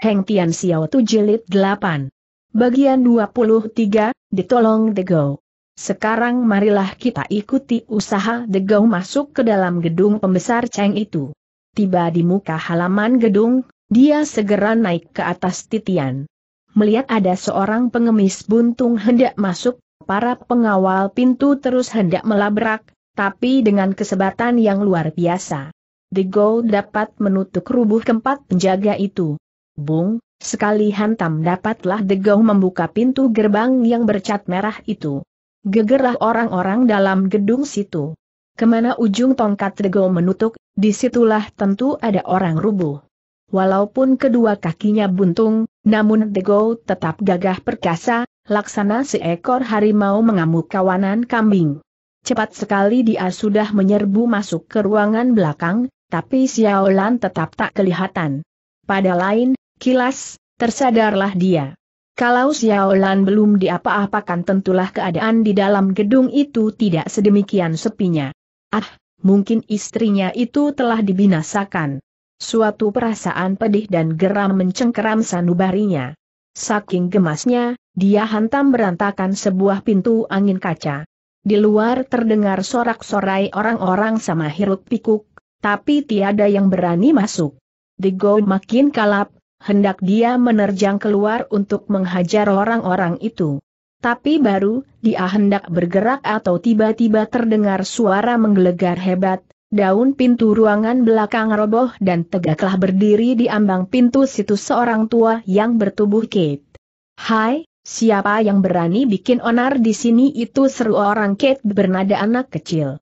Heng Tian Xiao Tu Jilid 8. Bagian 23, ditolong the Go. Sekarang marilah kita ikuti usaha the Go masuk ke dalam gedung pembesar Cheng itu. Tiba di muka halaman gedung, dia segera naik ke atas titian. Melihat ada seorang pengemis buntung hendak masuk, para pengawal pintu terus hendak melabrak, tapi dengan kesebatan yang luar biasa. the Go dapat menutup rubuh keempat penjaga itu. Bung, sekali hantam dapatlah degau membuka pintu gerbang yang bercat merah itu. Gegerah orang-orang dalam gedung situ. Kemana ujung tongkat degau menutup? disitulah tentu ada orang rubuh. Walaupun kedua kakinya buntung, namun degau tetap gagah perkasa, laksana seekor harimau mengamuk kawanan kambing. Cepat sekali dia sudah menyerbu masuk ke ruangan belakang, tapi Xiaolan tetap tak kelihatan. Pada lain, Kilas, tersadarlah dia. Kalau Xiaolan belum diapa-apakan tentulah keadaan di dalam gedung itu tidak sedemikian sepinya. Ah, mungkin istrinya itu telah dibinasakan. Suatu perasaan pedih dan geram mencengkeram sanubarinya. Saking gemasnya, dia hantam berantakan sebuah pintu angin kaca. Di luar terdengar sorak-sorai orang-orang sama hiruk pikuk, tapi tiada yang berani masuk. The makin kalap, hendak dia menerjang keluar untuk menghajar orang-orang itu. Tapi baru, dia hendak bergerak atau tiba-tiba terdengar suara menggelegar hebat, daun pintu ruangan belakang roboh dan tegaklah berdiri di ambang pintu situ seorang tua yang bertubuh Kate. Hai, siapa yang berani bikin onar di sini itu seru orang Kate bernada anak kecil.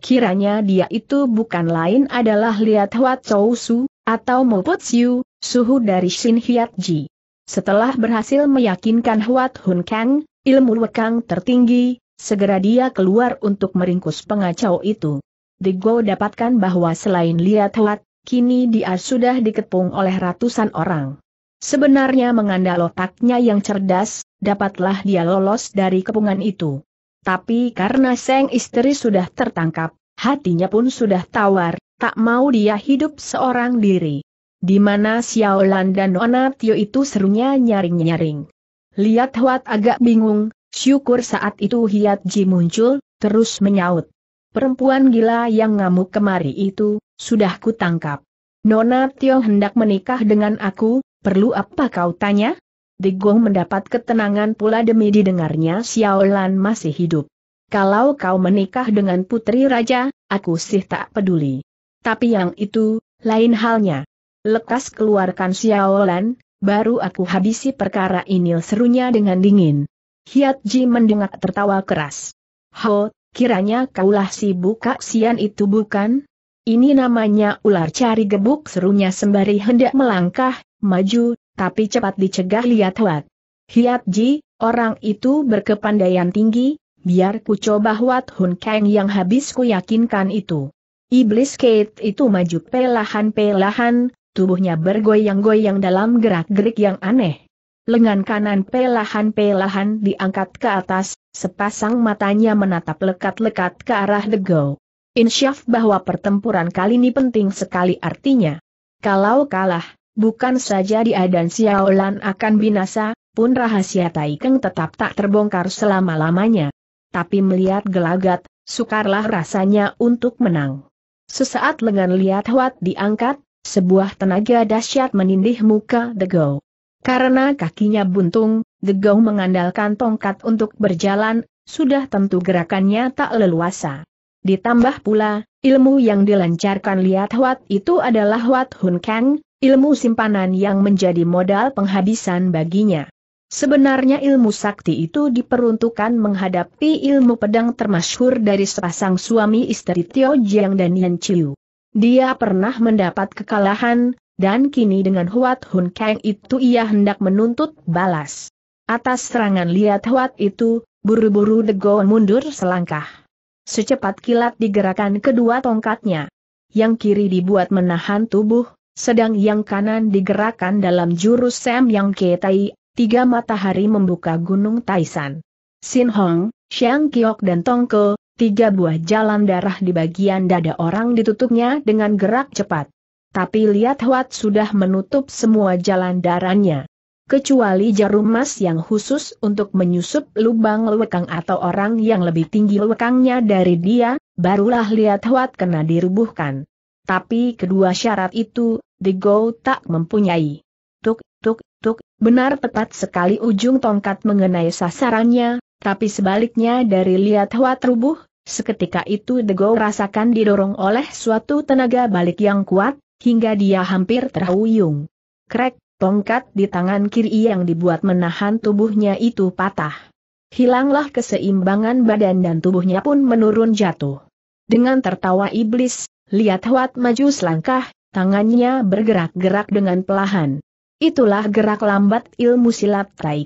Kiranya dia itu bukan lain adalah Liat huat Chou Su, atau Put Siu, suhu dari Shin Hyat-ji. Setelah berhasil meyakinkan Huat Hun Kang, ilmu Wekang tertinggi, segera dia keluar untuk meringkus pengacau itu. Digo dapatkan bahwa selain lihat Huat, kini dia sudah dikepung oleh ratusan orang. Sebenarnya mengandalkan otaknya yang cerdas, dapatlah dia lolos dari kepungan itu. Tapi karena sang istri sudah tertangkap, hatinya pun sudah tawar, tak mau dia hidup seorang diri. Di mana Xiaolan dan Nona Tio itu serunya nyaring-nyaring. Lihat Huat agak bingung, syukur saat itu Hiat Ji muncul, terus menyaut. Perempuan gila yang ngamuk kemari itu, sudah kutangkap. Nona Tio hendak menikah dengan aku, perlu apa kau tanya? Digong mendapat ketenangan pula demi didengarnya Xiaolan masih hidup. Kalau kau menikah dengan putri raja, aku sih tak peduli. Tapi yang itu, lain halnya lekas keluarkan Xiaolan, baru aku habisi perkara ini serunya dengan dingin. Hiat Ji mendengar tertawa keras. Ho, kiranya kaulah si buka sian itu bukan? Ini namanya ular cari gebuk serunya sembari hendak melangkah, maju, tapi cepat dicegah lihat Huat. Hiat Ji, orang itu berkepandaian tinggi, biar ku coba Huat Hun Kang yang habis ku yakinkan itu. Iblis Kate itu maju pelahan-pelahan, tubuhnya bergoyang-goyang dalam gerak-gerik yang aneh. Lengan kanan pelahan-pelahan diangkat ke atas, sepasang matanya menatap lekat-lekat ke arah The Degau. Insyaf bahwa pertempuran kali ini penting sekali artinya. Kalau kalah, bukan saja dia dan Xiaolan akan binasa, pun rahasia Taikeng tetap tak terbongkar selama-lamanya. Tapi melihat gelagat, sukarlah rasanya untuk menang. Sesaat lengan lihat Huat diangkat, sebuah tenaga dahsyat menindih muka The Go. Karena kakinya buntung, The Go mengandalkan tongkat untuk berjalan, sudah tentu gerakannya tak leluasa. Ditambah pula, ilmu yang dilancarkan Liat Huat itu adalah Huat Hun Kang, ilmu simpanan yang menjadi modal penghabisan baginya. Sebenarnya ilmu sakti itu diperuntukkan menghadapi ilmu pedang termasyhur dari sepasang suami istri Tio Jiang dan Yan Chiu. Dia pernah mendapat kekalahan, dan kini dengan Huat Hun Kang itu ia hendak menuntut balas. Atas serangan Liat Huat itu, buru-buru Dego mundur selangkah. Secepat kilat digerakkan kedua tongkatnya. Yang kiri dibuat menahan tubuh, sedang yang kanan digerakkan dalam jurus Sam Yang Ketai, tiga matahari membuka gunung Taisan. Sin Hong, Xiang Kiok dan Tongko, Tiga buah jalan darah di bagian dada orang ditutupnya dengan gerak cepat. Tapi lihat Huat sudah menutup semua jalan darahnya. Kecuali jarum emas yang khusus untuk menyusup lubang lewekang atau orang yang lebih tinggi lewekangnya dari dia, barulah lihat Huat kena dirubuhkan. Tapi kedua syarat itu, The Go tak mempunyai. Tuk, tuk, tuk, benar tepat sekali ujung tongkat mengenai sasarannya, tapi sebaliknya dari lihat Huat rubuh, Seketika itu Dego rasakan didorong oleh suatu tenaga balik yang kuat, hingga dia hampir terhuyung. Krek, tongkat di tangan kiri yang dibuat menahan tubuhnya itu patah. Hilanglah keseimbangan badan dan tubuhnya pun menurun jatuh. Dengan tertawa iblis, lihat Huat maju selangkah, tangannya bergerak-gerak dengan pelahan. Itulah gerak lambat ilmu silat Tai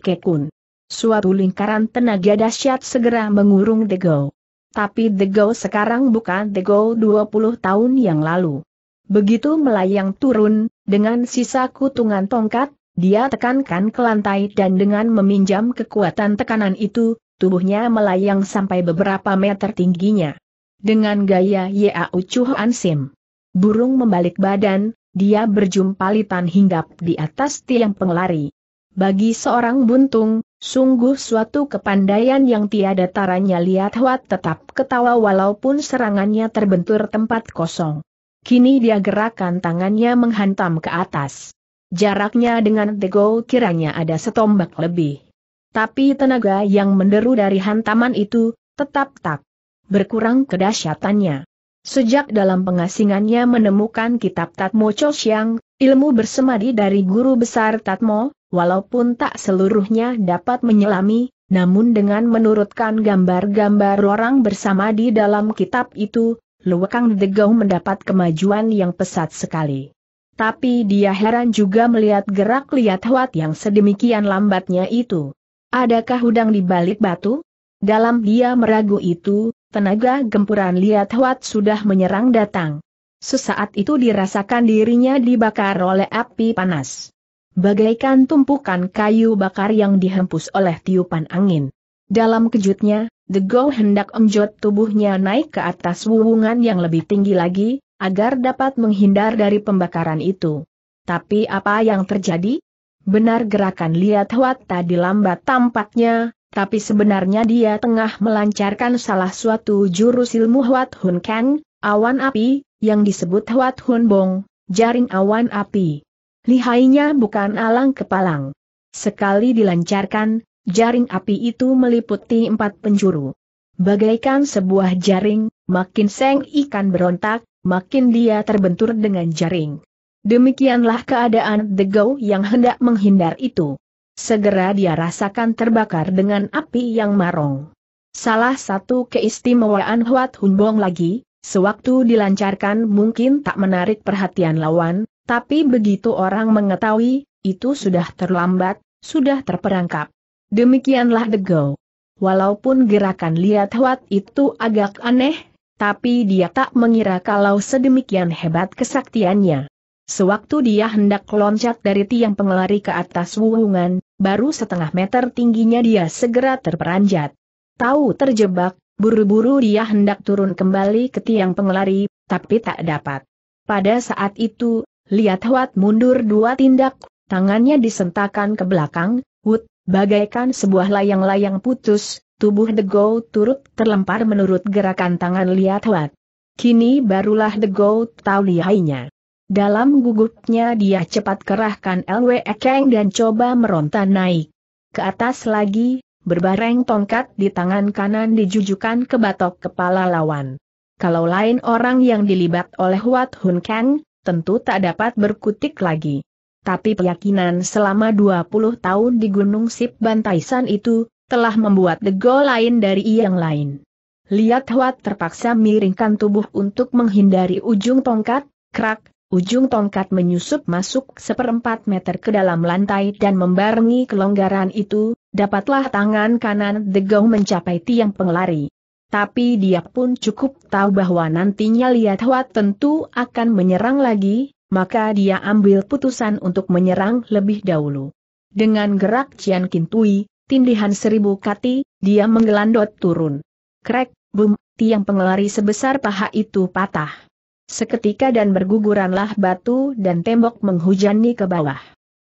Suatu lingkaran tenaga dahsyat segera mengurung Degau. Tapi The Go sekarang bukan The Go 20 tahun yang lalu. Begitu melayang turun, dengan sisa kutungan tongkat, dia tekankan ke lantai dan dengan meminjam kekuatan tekanan itu, tubuhnya melayang sampai beberapa meter tingginya. Dengan gaya Yau Ucuh Sim. Burung membalik badan, dia berjumpa berjumpalitan hinggap di atas tiang pengelari. Bagi seorang buntung, sungguh suatu kepandaian yang tiada taranya lihat Huat tetap ketawa walaupun serangannya terbentur tempat kosong. Kini dia gerakan tangannya menghantam ke atas. Jaraknya dengan Tego kiranya ada setombak lebih. Tapi tenaga yang menderu dari hantaman itu, tetap tak berkurang kedahsyatannya. Sejak dalam pengasingannya menemukan kitab Tatmo Chosyang, ilmu bersemadi dari guru besar Tatmo, walaupun tak seluruhnya dapat menyelami, namun dengan menurutkan gambar-gambar orang bersama di dalam kitab itu, Luwakang Degau mendapat kemajuan yang pesat sekali. Tapi dia heran juga melihat gerak lihat Huat yang sedemikian lambatnya itu. Adakah udang di balik batu? Dalam dia meragu itu, tenaga gempuran lihat Huat sudah menyerang datang. Sesaat itu dirasakan dirinya dibakar oleh api panas bagaikan tumpukan kayu bakar yang dihempus oleh tiupan angin. Dalam kejutnya, The Go hendak emjot tubuhnya naik ke atas wuwungan yang lebih tinggi lagi, agar dapat menghindar dari pembakaran itu. Tapi apa yang terjadi? Benar gerakan lihat Huat tadi lambat tampaknya, tapi sebenarnya dia tengah melancarkan salah suatu jurus ilmu Huat Hun Kang, awan api, yang disebut Huat Hun Bong, jaring awan api. Lihainya bukan alang kepalang. Sekali dilancarkan, jaring api itu meliputi empat penjuru. Bagaikan sebuah jaring, makin seng ikan berontak, makin dia terbentur dengan jaring. Demikianlah keadaan Degau yang hendak menghindar itu. Segera dia rasakan terbakar dengan api yang marong. Salah satu keistimewaan Huat Hunbong lagi, sewaktu dilancarkan mungkin tak menarik perhatian lawan, tapi begitu orang mengetahui, itu sudah terlambat, sudah terperangkap. Demikianlah the Degau. Walaupun gerakan liat Huat itu agak aneh, tapi dia tak mengira kalau sedemikian hebat kesaktiannya. Sewaktu dia hendak loncat dari tiang pengelari ke atas wuhungan, baru setengah meter tingginya dia segera terperanjat. Tahu terjebak, buru-buru dia hendak turun kembali ke tiang pengelari, tapi tak dapat. Pada saat itu, Lihat Huat mundur dua tindak, tangannya disentakan ke belakang, Wut, bagaikan sebuah layang-layang putus, tubuh The Dego turut terlempar menurut gerakan tangan Lihat Huat. Kini barulah The Dego tahu lihainya. Dalam gugupnya dia cepat kerahkan LW Ekeng dan coba meronta naik. Ke atas lagi, berbareng tongkat di tangan kanan dijujukan ke batok kepala lawan. Kalau lain orang yang dilibat oleh Huat Hun Kang, tentu tak dapat berkutik lagi. Tapi keyakinan selama 20 tahun di Gunung Sip Bantaisan itu, telah membuat degol lain dari yang lain. Lihat Huat terpaksa miringkan tubuh untuk menghindari ujung tongkat, krak, ujung tongkat menyusup masuk seperempat meter ke dalam lantai dan membarengi kelonggaran itu, dapatlah tangan kanan degau mencapai tiang pengelari tapi dia pun cukup tahu bahwa nantinya Liat Hua tentu akan menyerang lagi, maka dia ambil putusan untuk menyerang lebih dahulu. Dengan gerak Cian Kintui, tindihan seribu kati, dia menggelandot turun. Krek, bum, tiang pengelari sebesar paha itu patah. Seketika dan berguguranlah batu dan tembok menghujani ke bawah.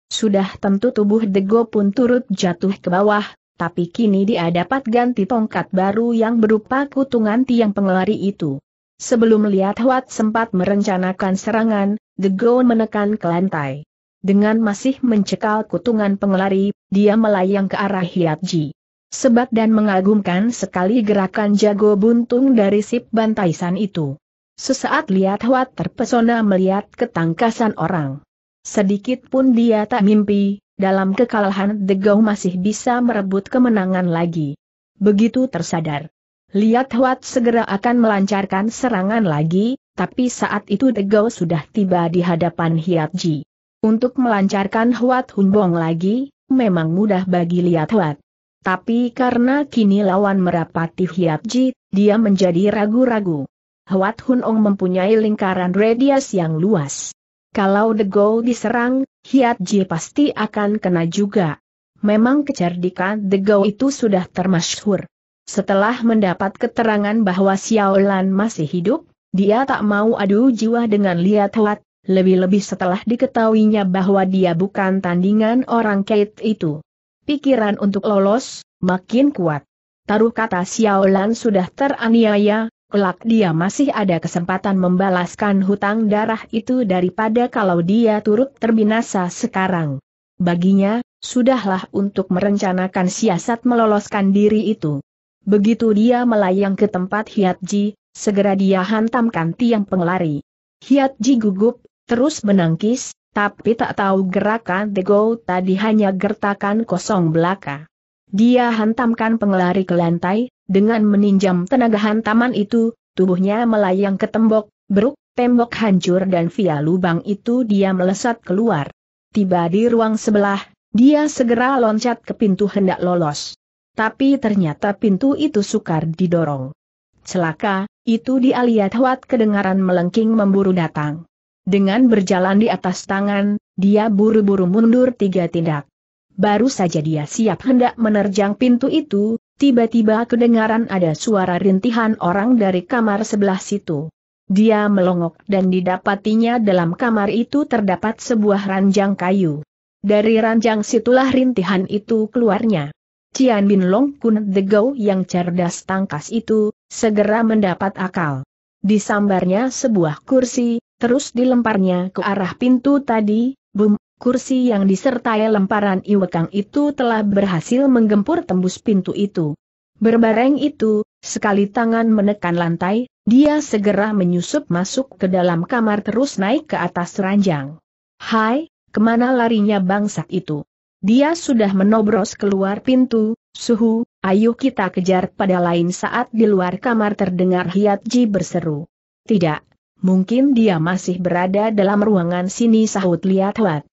Sudah tentu tubuh Dego pun turut jatuh ke bawah, tapi kini dia dapat ganti tongkat baru yang berupa kutungan tiang pengelari itu. Sebelum melihat Huat sempat merencanakan serangan, The Go menekan ke lantai. Dengan masih mencekal kutungan pengelari, dia melayang ke arah Hiatji. Sebat dan mengagumkan sekali gerakan jago buntung dari sip bantaisan itu. Sesaat lihat Huat terpesona melihat ketangkasan orang. Sedikit pun dia tak mimpi, dalam kekalahan The Go masih bisa merebut kemenangan lagi. Begitu tersadar. Liat Huat segera akan melancarkan serangan lagi, tapi saat itu The Go sudah tiba di hadapan Hiat Ji. Untuk melancarkan Huat Hunbong lagi, memang mudah bagi Liat Huat. Tapi karena kini lawan merapati Hiat Ji, dia menjadi ragu-ragu. Huat Hunong mempunyai lingkaran radius yang luas. Kalau The Go diserang, Hiat Ji pasti akan kena juga. Memang kecerdikan Degau itu sudah termasyhur. Setelah mendapat keterangan bahwa Xiao Lan masih hidup, dia tak mau adu jiwa dengan Liat Huat, lebih-lebih setelah diketahuinya bahwa dia bukan tandingan orang Kate itu. Pikiran untuk lolos, makin kuat. Taruh kata Xiao Lan sudah teraniaya, kelak dia masih ada kesempatan membalaskan hutang darah itu daripada kalau dia turut terbinasa sekarang. Baginya, sudahlah untuk merencanakan siasat meloloskan diri itu. Begitu dia melayang ke tempat Ji, segera dia hantamkan tiang pengelari. Ji gugup, terus menangkis, tapi tak tahu gerakan The Go tadi hanya gertakan kosong belaka. Dia hantamkan pengelari ke lantai, dengan meninjam tenaga hantaman itu, tubuhnya melayang ke tembok, beruk, tembok hancur dan via lubang itu dia melesat keluar. Tiba di ruang sebelah, dia segera loncat ke pintu hendak lolos. Tapi ternyata pintu itu sukar didorong. Celaka, itu dia lihat Huat kedengaran melengking memburu datang. Dengan berjalan di atas tangan, dia buru-buru mundur tiga tindak. Baru saja dia siap hendak menerjang pintu itu, Tiba-tiba kedengaran ada suara rintihan orang dari kamar sebelah situ. Dia melongok dan didapatinya dalam kamar itu terdapat sebuah ranjang kayu. Dari ranjang situlah rintihan itu keluarnya. Cian Bin Long Kun Go yang cerdas tangkas itu, segera mendapat akal. Disambarnya sebuah kursi, terus dilemparnya ke arah pintu tadi, bum, kursi yang disertai lemparan iwekang itu telah berhasil menggempur tembus pintu itu. Berbareng itu, sekali tangan menekan lantai, dia segera menyusup masuk ke dalam kamar terus naik ke atas ranjang. Hai, kemana larinya bangsak itu? Dia sudah menobros keluar pintu, suhu, ayo kita kejar pada lain saat di luar kamar terdengar Hiat Ji berseru. Tidak, mungkin dia masih berada dalam ruangan sini sahut Liat Huat.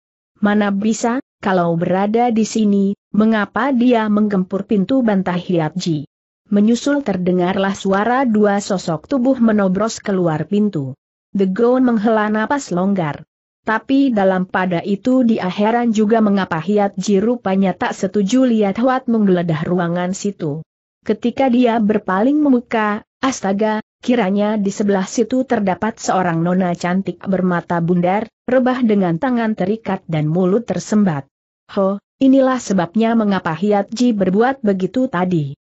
Mana bisa, kalau berada di sini, mengapa dia menggempur pintu bantah Hiatji? Menyusul terdengarlah suara dua sosok tubuh menobros keluar pintu. The Gon menghela napas longgar. Tapi dalam pada itu di akhiran juga mengapa Hiatji rupanya tak setuju lihat Huat menggeledah ruangan situ. Ketika dia berpaling membuka, astaga, Kiranya di sebelah situ terdapat seorang nona cantik bermata bundar, rebah dengan tangan terikat dan mulut tersembat. Ho, inilah sebabnya mengapa Hiat Ji berbuat begitu tadi.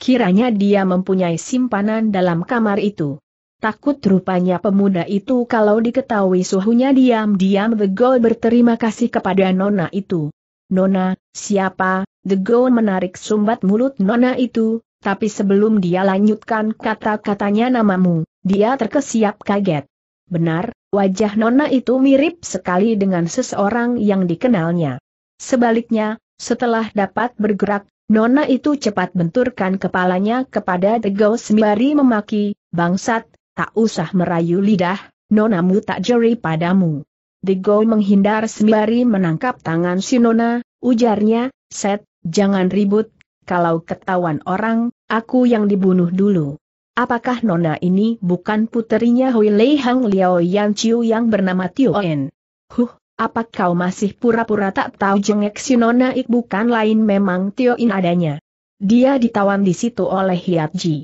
Kiranya dia mempunyai simpanan dalam kamar itu. Takut rupanya pemuda itu kalau diketahui suhunya diam-diam Degol berterima kasih kepada Nona itu. Nona, siapa? Degol menarik sumbat mulut Nona itu, tapi sebelum dia lanjutkan kata-katanya namamu, dia terkesiap kaget. Benar, wajah Nona itu mirip sekali dengan seseorang yang dikenalnya. Sebaliknya, setelah dapat bergerak, Nona itu cepat benturkan kepalanya kepada degau sembari memaki, bangsat, tak usah merayu lidah, nonamu tak jeri padamu. Degau menghindar sembari menangkap tangan si Nona, ujarnya, set, jangan ribut, kalau ketahuan orang, aku yang dibunuh dulu. Apakah nona ini bukan puterinya Hui Lei Hang Liao Yan Chiu yang bernama Tio En? Huh, apa kau masih pura-pura tak tahu jengek si nona ik bukan lain memang Tio In adanya? Dia ditawan di situ oleh Hiat Ji.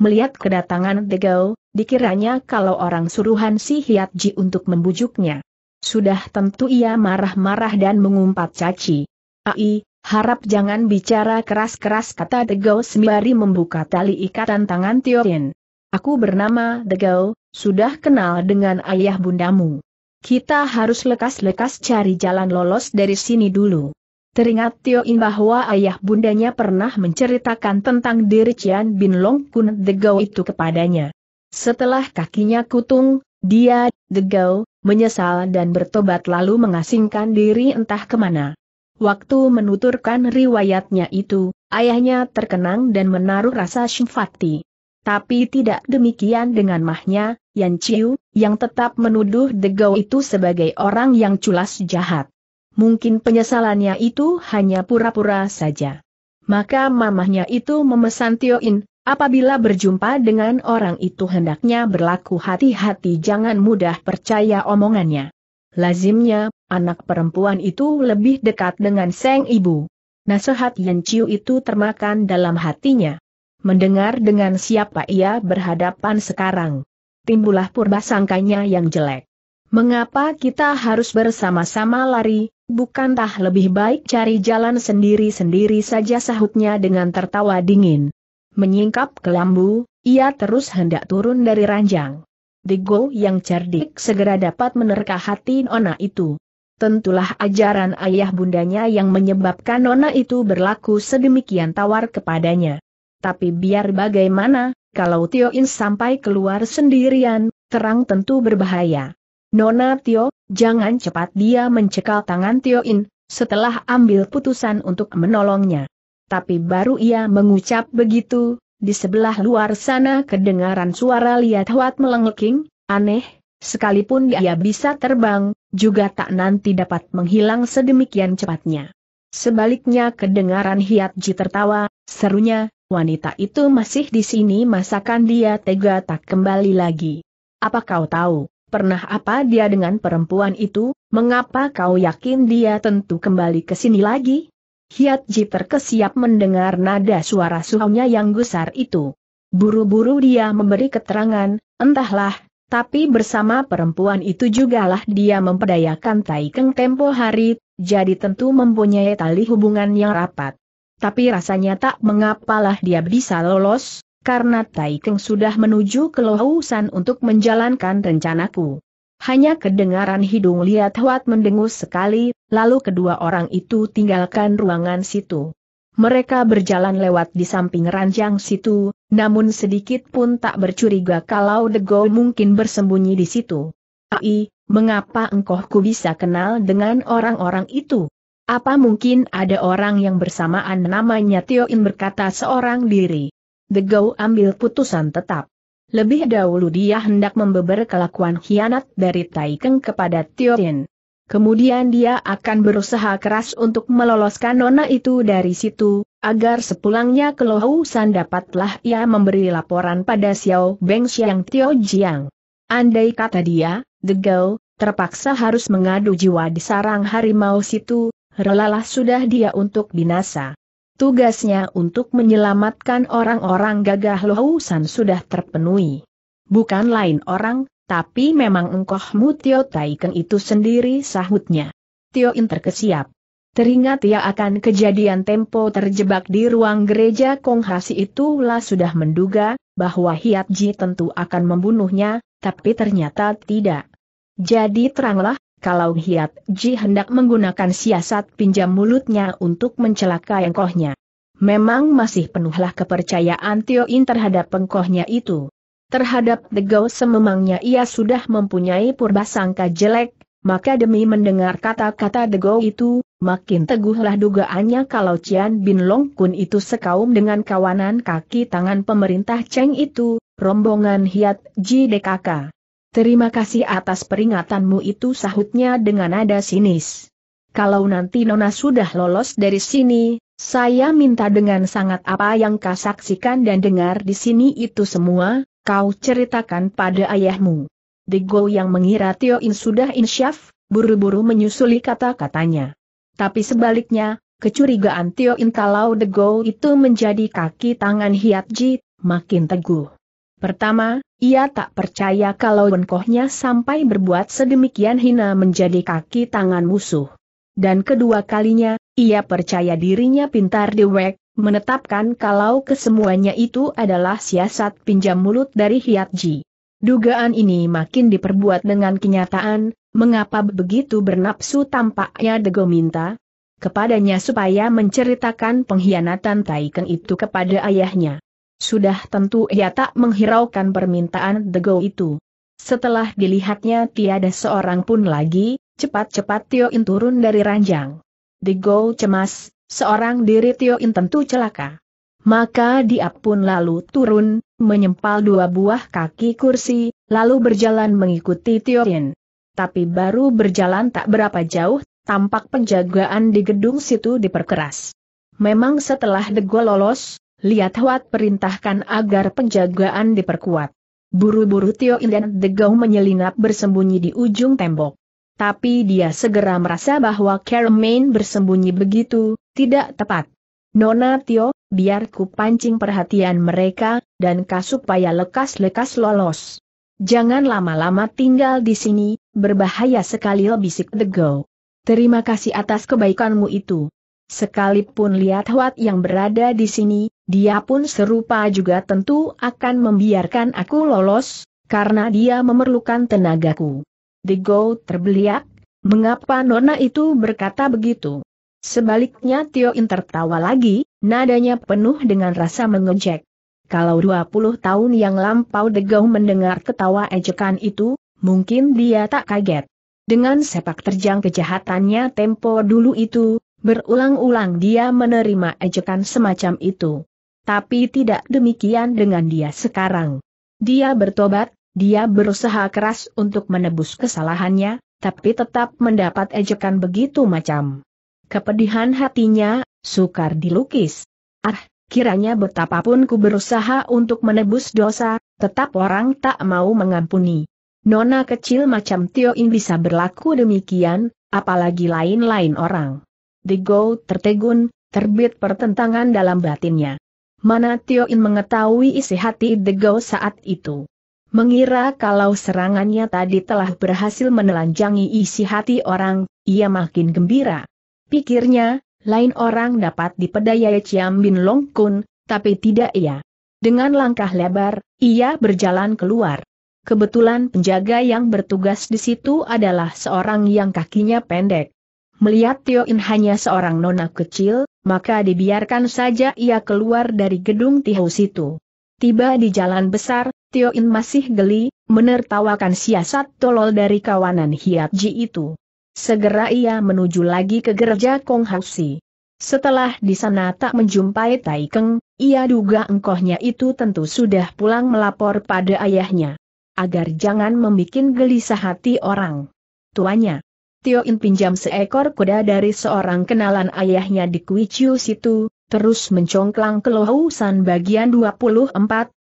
Melihat kedatangan Degau, dikiranya kalau orang suruhan si Hiat Ji untuk membujuknya. Sudah tentu ia marah-marah dan mengumpat caci. Ai, Harap jangan bicara keras-keras kata Degau sembari membuka tali ikatan tangan Tiorin. Aku bernama Degau, sudah kenal dengan ayah bundamu. Kita harus lekas-lekas cari jalan lolos dari sini dulu. Teringat Tioin bahwa ayah bundanya pernah menceritakan tentang diri Cian Bin Long Kun Degau itu kepadanya. Setelah kakinya kutung, dia, Degau, menyesal dan bertobat lalu mengasingkan diri entah kemana. Waktu menuturkan riwayatnya itu, ayahnya terkenang dan menaruh rasa simpati. Tapi tidak demikian dengan mahnya, Yan Chiu, yang tetap menuduh Degau itu sebagai orang yang culas jahat. Mungkin penyesalannya itu hanya pura-pura saja. Maka mamahnya itu memesan Tio In, apabila berjumpa dengan orang itu hendaknya berlaku hati-hati jangan mudah percaya omongannya. Lazimnya, Anak perempuan itu lebih dekat dengan Seng Ibu. Nasihat Yan Chiu itu termakan dalam hatinya. Mendengar dengan siapa ia berhadapan sekarang. Timbulah purba sangkanya yang jelek. Mengapa kita harus bersama-sama lari, bukankah lebih baik cari jalan sendiri-sendiri saja sahutnya dengan tertawa dingin. Menyingkap kelambu, ia terus hendak turun dari ranjang. Digo yang cerdik segera dapat menerka hati Nona itu tentulah ajaran ayah bundanya yang menyebabkan Nona itu berlaku sedemikian tawar kepadanya. Tapi biar bagaimana, kalau Tio In sampai keluar sendirian, terang tentu berbahaya. Nona Tio, jangan cepat dia mencekal tangan Tio In, setelah ambil putusan untuk menolongnya. Tapi baru ia mengucap begitu, di sebelah luar sana kedengaran suara lihat Huat melengking, aneh, Sekalipun dia bisa terbang, juga tak nanti dapat menghilang sedemikian cepatnya. Sebaliknya kedengaran Hiatji tertawa, serunya, wanita itu masih di sini masakan dia tega tak kembali lagi. Apa kau tahu, pernah apa dia dengan perempuan itu, mengapa kau yakin dia tentu kembali ke sini lagi? Hiatji terkesiap mendengar nada suara suhunya yang gusar itu. Buru-buru dia memberi keterangan, entahlah, tapi bersama perempuan itu jugalah dia memperdayakan Taikeng tempo hari, jadi tentu mempunyai tali hubungan yang rapat. Tapi rasanya tak mengapalah dia bisa lolos, karena Taikeng sudah menuju ke Lohusan untuk menjalankan rencanaku. Hanya kedengaran hidung lihat Huat mendengus sekali, lalu kedua orang itu tinggalkan ruangan situ. Mereka berjalan lewat di samping ranjang situ, namun sedikit pun tak bercuriga kalau Dego mungkin bersembunyi di situ. Ai, mengapa engkau ku bisa kenal dengan orang-orang itu? Apa mungkin ada orang yang bersamaan namanya In berkata seorang diri? Dego ambil putusan tetap. Lebih dahulu dia hendak membeber kelakuan hianat dari Taikeng kepada In. Kemudian dia akan berusaha keras untuk meloloskan nona itu dari situ, agar sepulangnya ke Lohusan dapatlah ia memberi laporan pada Xiao Beng Xiang Tio Jiang. Andai kata dia, the girl, terpaksa harus mengadu jiwa di sarang harimau situ, relalah sudah dia untuk binasa. Tugasnya untuk menyelamatkan orang-orang gagah Lohusan sudah terpenuhi. Bukan lain orang, tapi memang engkohmu Tio Taiken itu sendiri sahutnya. Tio In terkesiap. Teringat ia akan kejadian tempo terjebak di ruang gereja Konghasi itulah sudah menduga, bahwa Hiat Ji tentu akan membunuhnya, tapi ternyata tidak. Jadi teranglah, kalau Hiat Ji hendak menggunakan siasat pinjam mulutnya untuk mencelakai engkohnya. Memang masih penuhlah kepercayaan Tio In terhadap engkohnya itu. Terhadap Degau sememangnya ia sudah mempunyai purba sangka jelek, maka demi mendengar kata-kata Degau itu, makin teguhlah dugaannya kalau Cian Bin Long Kun itu sekaum dengan kawanan kaki tangan pemerintah Cheng itu, rombongan Hiat JDKK. Terima kasih atas peringatanmu itu sahutnya dengan nada sinis. Kalau nanti Nona sudah lolos dari sini, saya minta dengan sangat apa yang kau saksikan dan dengar di sini itu semua, kau ceritakan pada ayahmu. Dego yang mengira Tio In sudah insyaf, buru-buru menyusuli kata-katanya. Tapi sebaliknya, kecurigaan Tio In kalau Dego itu menjadi kaki tangan Hiat Ji, makin teguh. Pertama, ia tak percaya kalau wenkohnya sampai berbuat sedemikian hina menjadi kaki tangan musuh. Dan kedua kalinya, ia percaya dirinya pintar diwek, menetapkan kalau kesemuanya itu adalah siasat pinjam mulut dari Hiatji. Dugaan ini makin diperbuat dengan kenyataan, mengapa begitu bernapsu tampaknya Dego minta kepadanya supaya menceritakan pengkhianatan Taikeng itu kepada ayahnya. Sudah tentu ia tak menghiraukan permintaan Dego itu. Setelah dilihatnya tiada seorang pun lagi, cepat-cepat Tio In turun dari ranjang. Dego cemas, seorang diri Tio In tentu celaka. Maka dia pun lalu turun, menyempal dua buah kaki kursi, lalu berjalan mengikuti Tio In. Tapi baru berjalan tak berapa jauh, tampak penjagaan di gedung situ diperkeras. Memang setelah Degol lolos, Liat Huat perintahkan agar penjagaan diperkuat. Buru-buru Tio In dan Degau menyelinap bersembunyi di ujung tembok tapi dia segera merasa bahwa Carmen bersembunyi begitu, tidak tepat. Nona Tio, biar ku pancing perhatian mereka, dan kasupaya lekas-lekas lolos. Jangan lama-lama tinggal di sini, berbahaya sekali bisik The Go. Terima kasih atas kebaikanmu itu. Sekalipun lihat Huat yang berada di sini, dia pun serupa juga tentu akan membiarkan aku lolos, karena dia memerlukan tenagaku. Digo terbeliak, mengapa nona itu berkata begitu? Sebaliknya Tio In tertawa lagi, nadanya penuh dengan rasa mengejek. Kalau 20 tahun yang lampau Degau mendengar ketawa ejekan itu, mungkin dia tak kaget. Dengan sepak terjang kejahatannya tempo dulu itu, berulang-ulang dia menerima ejekan semacam itu. Tapi tidak demikian dengan dia sekarang. Dia bertobat, dia berusaha keras untuk menebus kesalahannya, tapi tetap mendapat ejekan begitu macam. Kepedihan hatinya, sukar dilukis. Ah, kiranya betapapun ku berusaha untuk menebus dosa, tetap orang tak mau mengampuni. Nona kecil macam Tio In bisa berlaku demikian, apalagi lain-lain orang. Digo tertegun, terbit pertentangan dalam batinnya. Mana Tio In mengetahui isi hati Digo saat itu. Mengira kalau serangannya tadi telah berhasil menelanjangi isi hati orang, ia makin gembira. Pikirnya, lain orang dapat dipedayai Ciam Bin Long Kun, tapi tidak ia. Dengan langkah lebar, ia berjalan keluar. Kebetulan penjaga yang bertugas di situ adalah seorang yang kakinya pendek. Melihat Tio In hanya seorang nona kecil, maka dibiarkan saja ia keluar dari gedung Tihau itu. Tiba di jalan besar, Tio In masih geli, menertawakan siasat tolol dari kawanan Hiat Ji itu. Segera ia menuju lagi ke gereja Kong Si. Setelah di sana tak menjumpai Tai Keng, ia duga engkohnya itu tentu sudah pulang melapor pada ayahnya. Agar jangan membuat gelisah hati orang. Tuanya. Tio In pinjam seekor kuda dari seorang kenalan ayahnya di Chiu situ, terus mencongklang ke Lohusan bagian 24,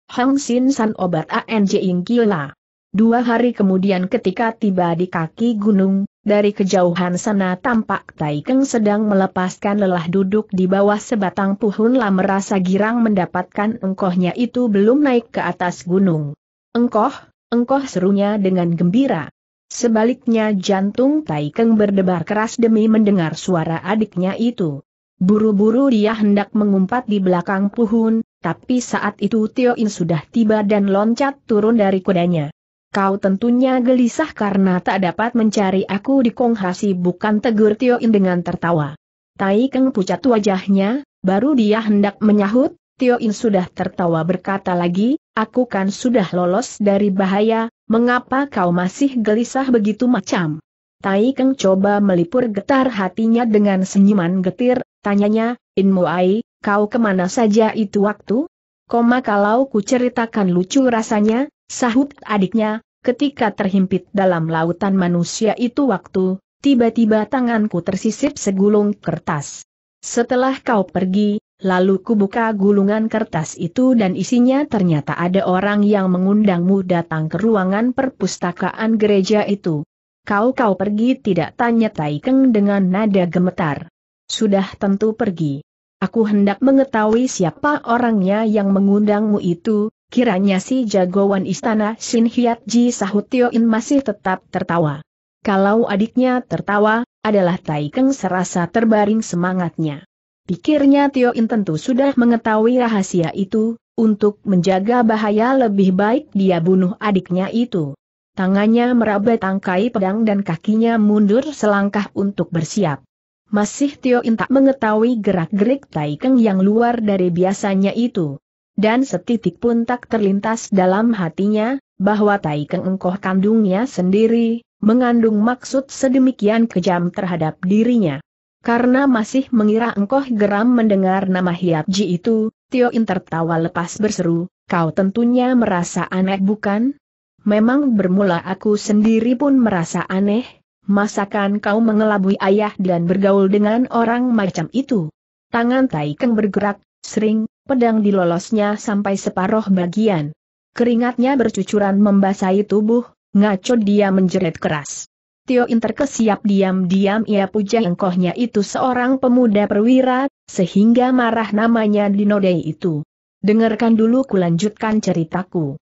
Hang Sin San obat ANJ gila. Dua hari kemudian ketika tiba di kaki gunung, dari kejauhan sana tampak Tai Keng sedang melepaskan lelah duduk di bawah sebatang puhun lah merasa girang mendapatkan engkohnya itu belum naik ke atas gunung. Engkoh, engkoh serunya dengan gembira. Sebaliknya jantung Tai Keng berdebar keras demi mendengar suara adiknya itu. Buru-buru dia hendak mengumpat di belakang puhun. Tapi saat itu Tio In sudah tiba dan loncat turun dari kudanya. Kau tentunya gelisah karena tak dapat mencari aku di Konghasi bukan tegur Tio In dengan tertawa. Tai Keng pucat wajahnya, baru dia hendak menyahut, Tio In sudah tertawa berkata lagi, aku kan sudah lolos dari bahaya, mengapa kau masih gelisah begitu macam? Tai Keng coba melipur getar hatinya dengan senyuman getir, tanyanya, In Muai, kau kemana saja itu waktu? Koma kalau ku ceritakan lucu rasanya, sahut adiknya, ketika terhimpit dalam lautan manusia itu waktu, tiba-tiba tanganku tersisip segulung kertas. Setelah kau pergi, lalu kubuka gulungan kertas itu dan isinya ternyata ada orang yang mengundangmu datang ke ruangan perpustakaan gereja itu. Kau-kau pergi tidak tanya Taikeng dengan nada gemetar. Sudah tentu pergi. Aku hendak mengetahui siapa orangnya yang mengundangmu itu, kiranya si jagoan istana Shin Hiat Ji sahut In masih tetap tertawa. Kalau adiknya tertawa, adalah Taikeng serasa terbaring semangatnya. Pikirnya Tio In tentu sudah mengetahui rahasia itu, untuk menjaga bahaya lebih baik dia bunuh adiknya itu. Tangannya meraba tangkai pedang dan kakinya mundur selangkah untuk bersiap. Masih Tio In tak mengetahui gerak-gerik Tai Keng yang luar dari biasanya itu. Dan setitik pun tak terlintas dalam hatinya, bahwa Tai Keng engkoh kandungnya sendiri, mengandung maksud sedemikian kejam terhadap dirinya. Karena masih mengira engkoh geram mendengar nama Hiap Ji itu, Tio In tertawa lepas berseru, kau tentunya merasa aneh bukan? Memang bermula aku sendiri pun merasa aneh, masakan kau mengelabui ayah dan bergaul dengan orang macam itu? Tangan Taikeng bergerak, sering, pedang dilolosnya sampai separoh bagian. Keringatnya bercucuran membasahi tubuh, ngaco dia menjerit keras. Tio Inter kesiap diam-diam ia puja engkohnya itu seorang pemuda perwira, sehingga marah namanya dinodai itu. Dengarkan dulu kulanjutkan ceritaku.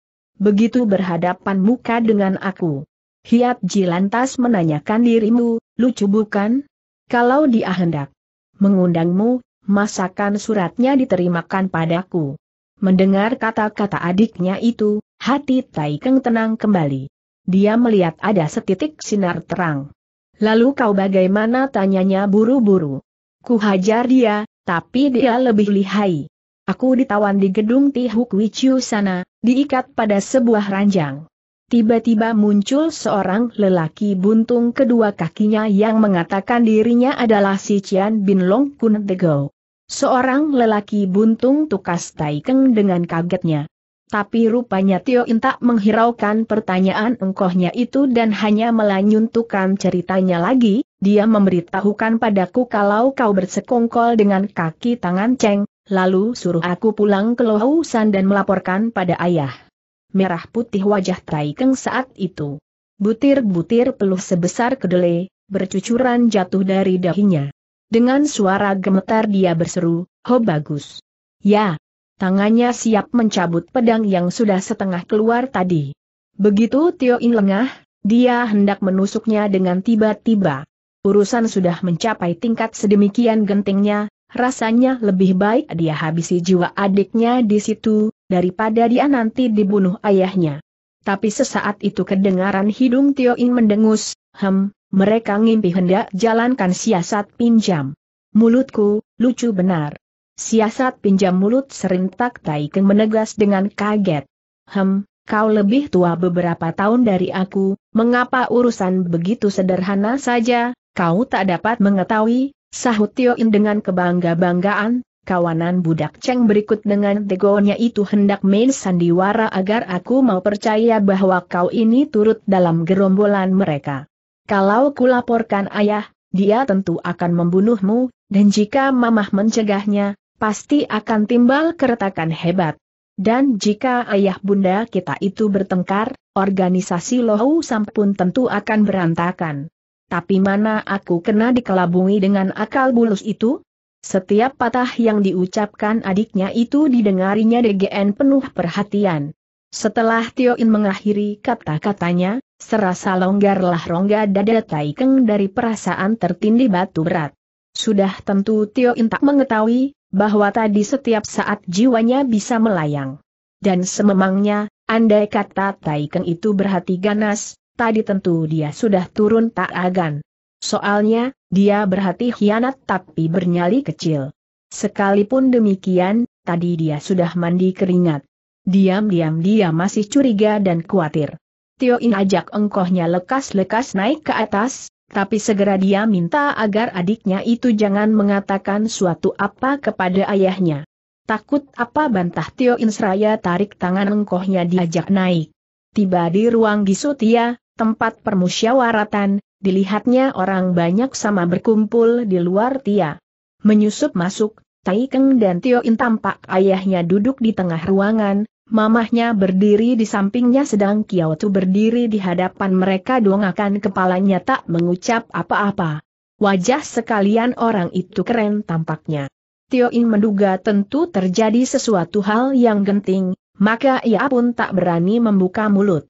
Begitu berhadapan muka dengan aku. Hiat Ji lantas menanyakan dirimu, lucu bukan? Kalau dia hendak mengundangmu, masakan suratnya diterimakan padaku. Mendengar kata-kata adiknya itu, hati Taikeng tenang kembali. Dia melihat ada setitik sinar terang. Lalu kau bagaimana tanyanya buru-buru? Ku hajar dia, tapi dia lebih lihai. Aku ditawan di gedung Tihuk Wichu sana, diikat pada sebuah ranjang. Tiba-tiba muncul seorang lelaki buntung kedua kakinya yang mengatakan dirinya adalah si Cian Bin Long Kun Go. Seorang lelaki buntung tukas Taikeng dengan kagetnya. Tapi rupanya Tio Intak menghiraukan pertanyaan engkohnya itu dan hanya melanyuntukan ceritanya lagi, dia memberitahukan padaku kalau kau bersekongkol dengan kaki tangan Cheng, lalu suruh aku pulang ke Lohusan dan melaporkan pada ayah merah putih wajah Tai Keng saat itu. Butir-butir peluh sebesar kedelai, bercucuran jatuh dari dahinya. Dengan suara gemetar dia berseru, Ho bagus. Ya. Tangannya siap mencabut pedang yang sudah setengah keluar tadi. Begitu Tio In lengah, dia hendak menusuknya dengan tiba-tiba. Urusan sudah mencapai tingkat sedemikian gentingnya, rasanya lebih baik dia habisi jiwa adiknya di situ, daripada dia nanti dibunuh ayahnya. Tapi sesaat itu kedengaran hidung Tio In mendengus, hem, mereka ngimpi hendak jalankan siasat pinjam. Mulutku, lucu benar. Siasat pinjam mulut serentak Taikeng menegas dengan kaget. Hem, kau lebih tua beberapa tahun dari aku, mengapa urusan begitu sederhana saja, kau tak dapat mengetahui, sahut Tio In dengan kebangga-banggaan, kawanan budak ceng berikut dengan tegonya itu hendak main sandiwara agar aku mau percaya bahwa kau ini turut dalam gerombolan mereka. Kalau kulaporkan ayah, dia tentu akan membunuhmu, dan jika mamah mencegahnya, pasti akan timbal keretakan hebat. Dan jika ayah bunda kita itu bertengkar, organisasi Lohu Sampun tentu akan berantakan. Tapi mana aku kena dikelabungi dengan akal bulus itu? Setiap patah yang diucapkan adiknya itu didengarinya DGN penuh perhatian. Setelah Tio In mengakhiri kata-katanya, serasa longgarlah rongga dada Taikeng dari perasaan tertindih batu berat. Sudah tentu Tio In tak mengetahui bahwa tadi setiap saat jiwanya bisa melayang. Dan sememangnya, andai kata Taikeng itu berhati ganas, tadi tentu dia sudah turun tak agan. Soalnya, dia berhati hianat tapi bernyali kecil. Sekalipun demikian, tadi dia sudah mandi keringat. Diam-diam dia masih curiga dan khawatir. Tio In ajak engkohnya lekas-lekas naik ke atas, tapi segera dia minta agar adiknya itu jangan mengatakan suatu apa kepada ayahnya. Takut apa bantah Tio In seraya tarik tangan engkohnya diajak naik. Tiba di ruang Gisutia, tempat permusyawaratan, Dilihatnya orang banyak sama berkumpul di luar Tia. Menyusup masuk, Tai Keng dan Tio In tampak ayahnya duduk di tengah ruangan, mamahnya berdiri di sampingnya sedang Kiao Tu berdiri di hadapan mereka dongakan kepalanya tak mengucap apa-apa. Wajah sekalian orang itu keren tampaknya. Tio In menduga tentu terjadi sesuatu hal yang genting, maka ia pun tak berani membuka mulut.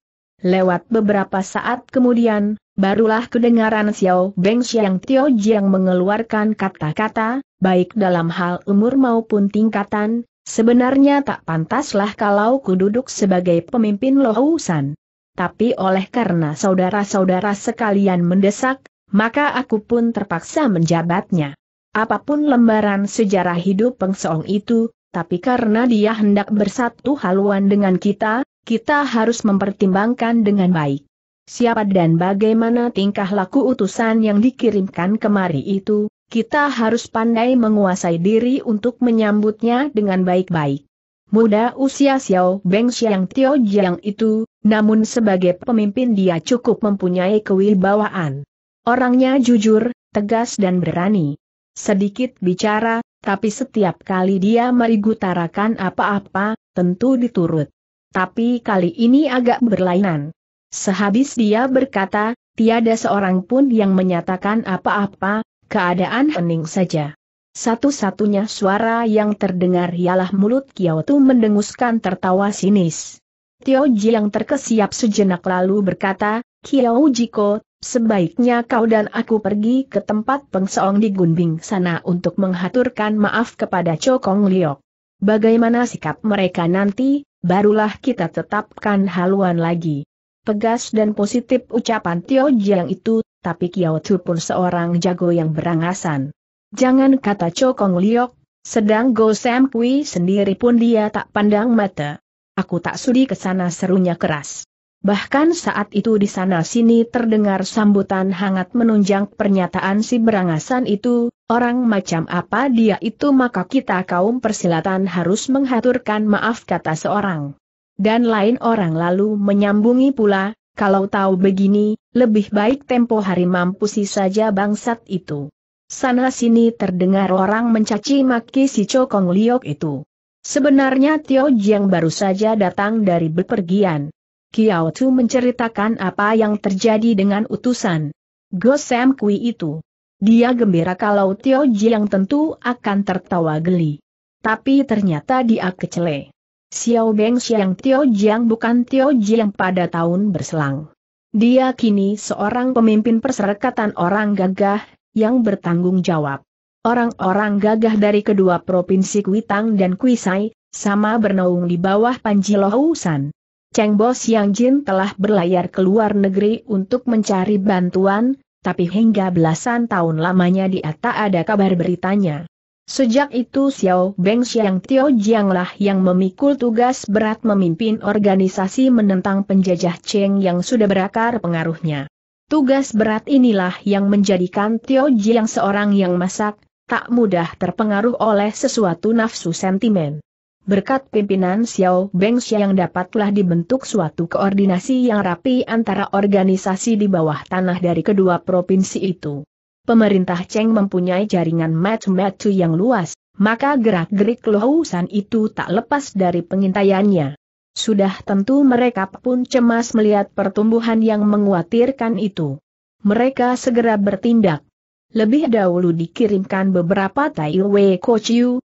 Lewat beberapa saat kemudian, barulah kedengaran Xiao Beng Xiang Tio Jiang mengeluarkan kata-kata, baik dalam hal umur maupun tingkatan, sebenarnya tak pantaslah kalau ku duduk sebagai pemimpin Lohusan. Tapi oleh karena saudara-saudara sekalian mendesak, maka aku pun terpaksa menjabatnya. Apapun lembaran sejarah hidup Peng Song itu, tapi karena dia hendak bersatu haluan dengan kita, kita harus mempertimbangkan dengan baik. Siapa dan bagaimana tingkah laku utusan yang dikirimkan kemari itu, kita harus pandai menguasai diri untuk menyambutnya dengan baik-baik. Muda usia Xiao Beng Xiang Tio Jiang itu, namun sebagai pemimpin dia cukup mempunyai kewibawaan. Orangnya jujur, tegas dan berani. Sedikit bicara, tapi setiap kali dia merigutarakan apa-apa, tentu diturut tapi kali ini agak berlainan. Sehabis dia berkata, tiada seorang pun yang menyatakan apa-apa, keadaan hening saja. Satu-satunya suara yang terdengar ialah mulut Kiyotu mendenguskan tertawa sinis. Ji yang terkesiap sejenak lalu berkata, Kiao Jiko, sebaiknya kau dan aku pergi ke tempat pengseong di Gunbing sana untuk menghaturkan maaf kepada Cokong Liok. Bagaimana sikap mereka nanti, barulah kita tetapkan haluan lagi. Pegas dan positif ucapan Tio Jiang itu, tapi Kiao Tu pun seorang jago yang berangasan. Jangan kata Cokong Liok, sedang Go Sam Kui sendiri pun dia tak pandang mata. Aku tak sudi ke sana serunya keras. Bahkan saat itu di sana sini terdengar sambutan hangat menunjang pernyataan si berangasan itu, Orang macam apa dia itu maka kita kaum persilatan harus menghaturkan maaf kata seorang. Dan lain orang lalu menyambungi pula, kalau tahu begini, lebih baik tempo hari mampusi saja bangsat itu. Sana-sini terdengar orang mencaci maki si Cokong Liok itu. Sebenarnya Tio Jiang baru saja datang dari bepergian. Kiao Tu menceritakan apa yang terjadi dengan utusan Gosem Kui itu. Dia gembira kalau Tio Jiang tentu akan tertawa geli. Tapi ternyata dia kecele. Xiao Beng Xiang Tio Jiang bukan Tio Jiang pada tahun berselang. Dia kini seorang pemimpin perserikatan orang gagah, yang bertanggung jawab. Orang-orang gagah dari kedua provinsi Kuitang dan Kuisai, sama bernaung di bawah Panji Lohusan. Cheng Bo Xiang Jin telah berlayar ke luar negeri untuk mencari bantuan, tapi hingga belasan tahun lamanya dia tak ada kabar beritanya. Sejak itu Xiao Beng Xiang Tio lah yang memikul tugas berat memimpin organisasi menentang penjajah Cheng yang sudah berakar pengaruhnya. Tugas berat inilah yang menjadikan Tio Jiang seorang yang masak, tak mudah terpengaruh oleh sesuatu nafsu sentimen. Berkat pimpinan Xiao Beng yang dapatlah dibentuk suatu koordinasi yang rapi antara organisasi di bawah tanah dari kedua provinsi itu. Pemerintah Cheng mempunyai jaringan match-match yang luas, maka gerak-gerik Lohusan itu tak lepas dari pengintaiannya. Sudah tentu mereka pun cemas melihat pertumbuhan yang menguatirkan itu. Mereka segera bertindak. Lebih dahulu dikirimkan beberapa Tai Wei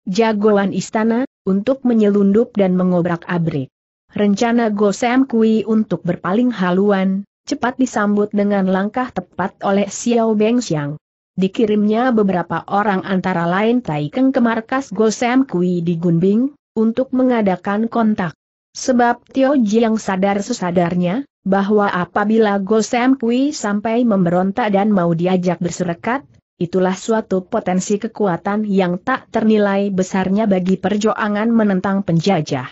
jagoan istana, untuk menyelundup dan mengobrak-abrik. Rencana Gosem Kui untuk berpaling haluan, cepat disambut dengan langkah tepat oleh Xiao Bengxiang. Dikirimnya beberapa orang antara lain Tai ke markas Gosem Kui di Gunbing, untuk mengadakan kontak. Sebab Tio Jiang sadar sesadarnya, bahwa apabila Gosem Kui sampai memberontak dan mau diajak berserekat, itulah suatu potensi kekuatan yang tak ternilai besarnya bagi perjuangan menentang penjajah.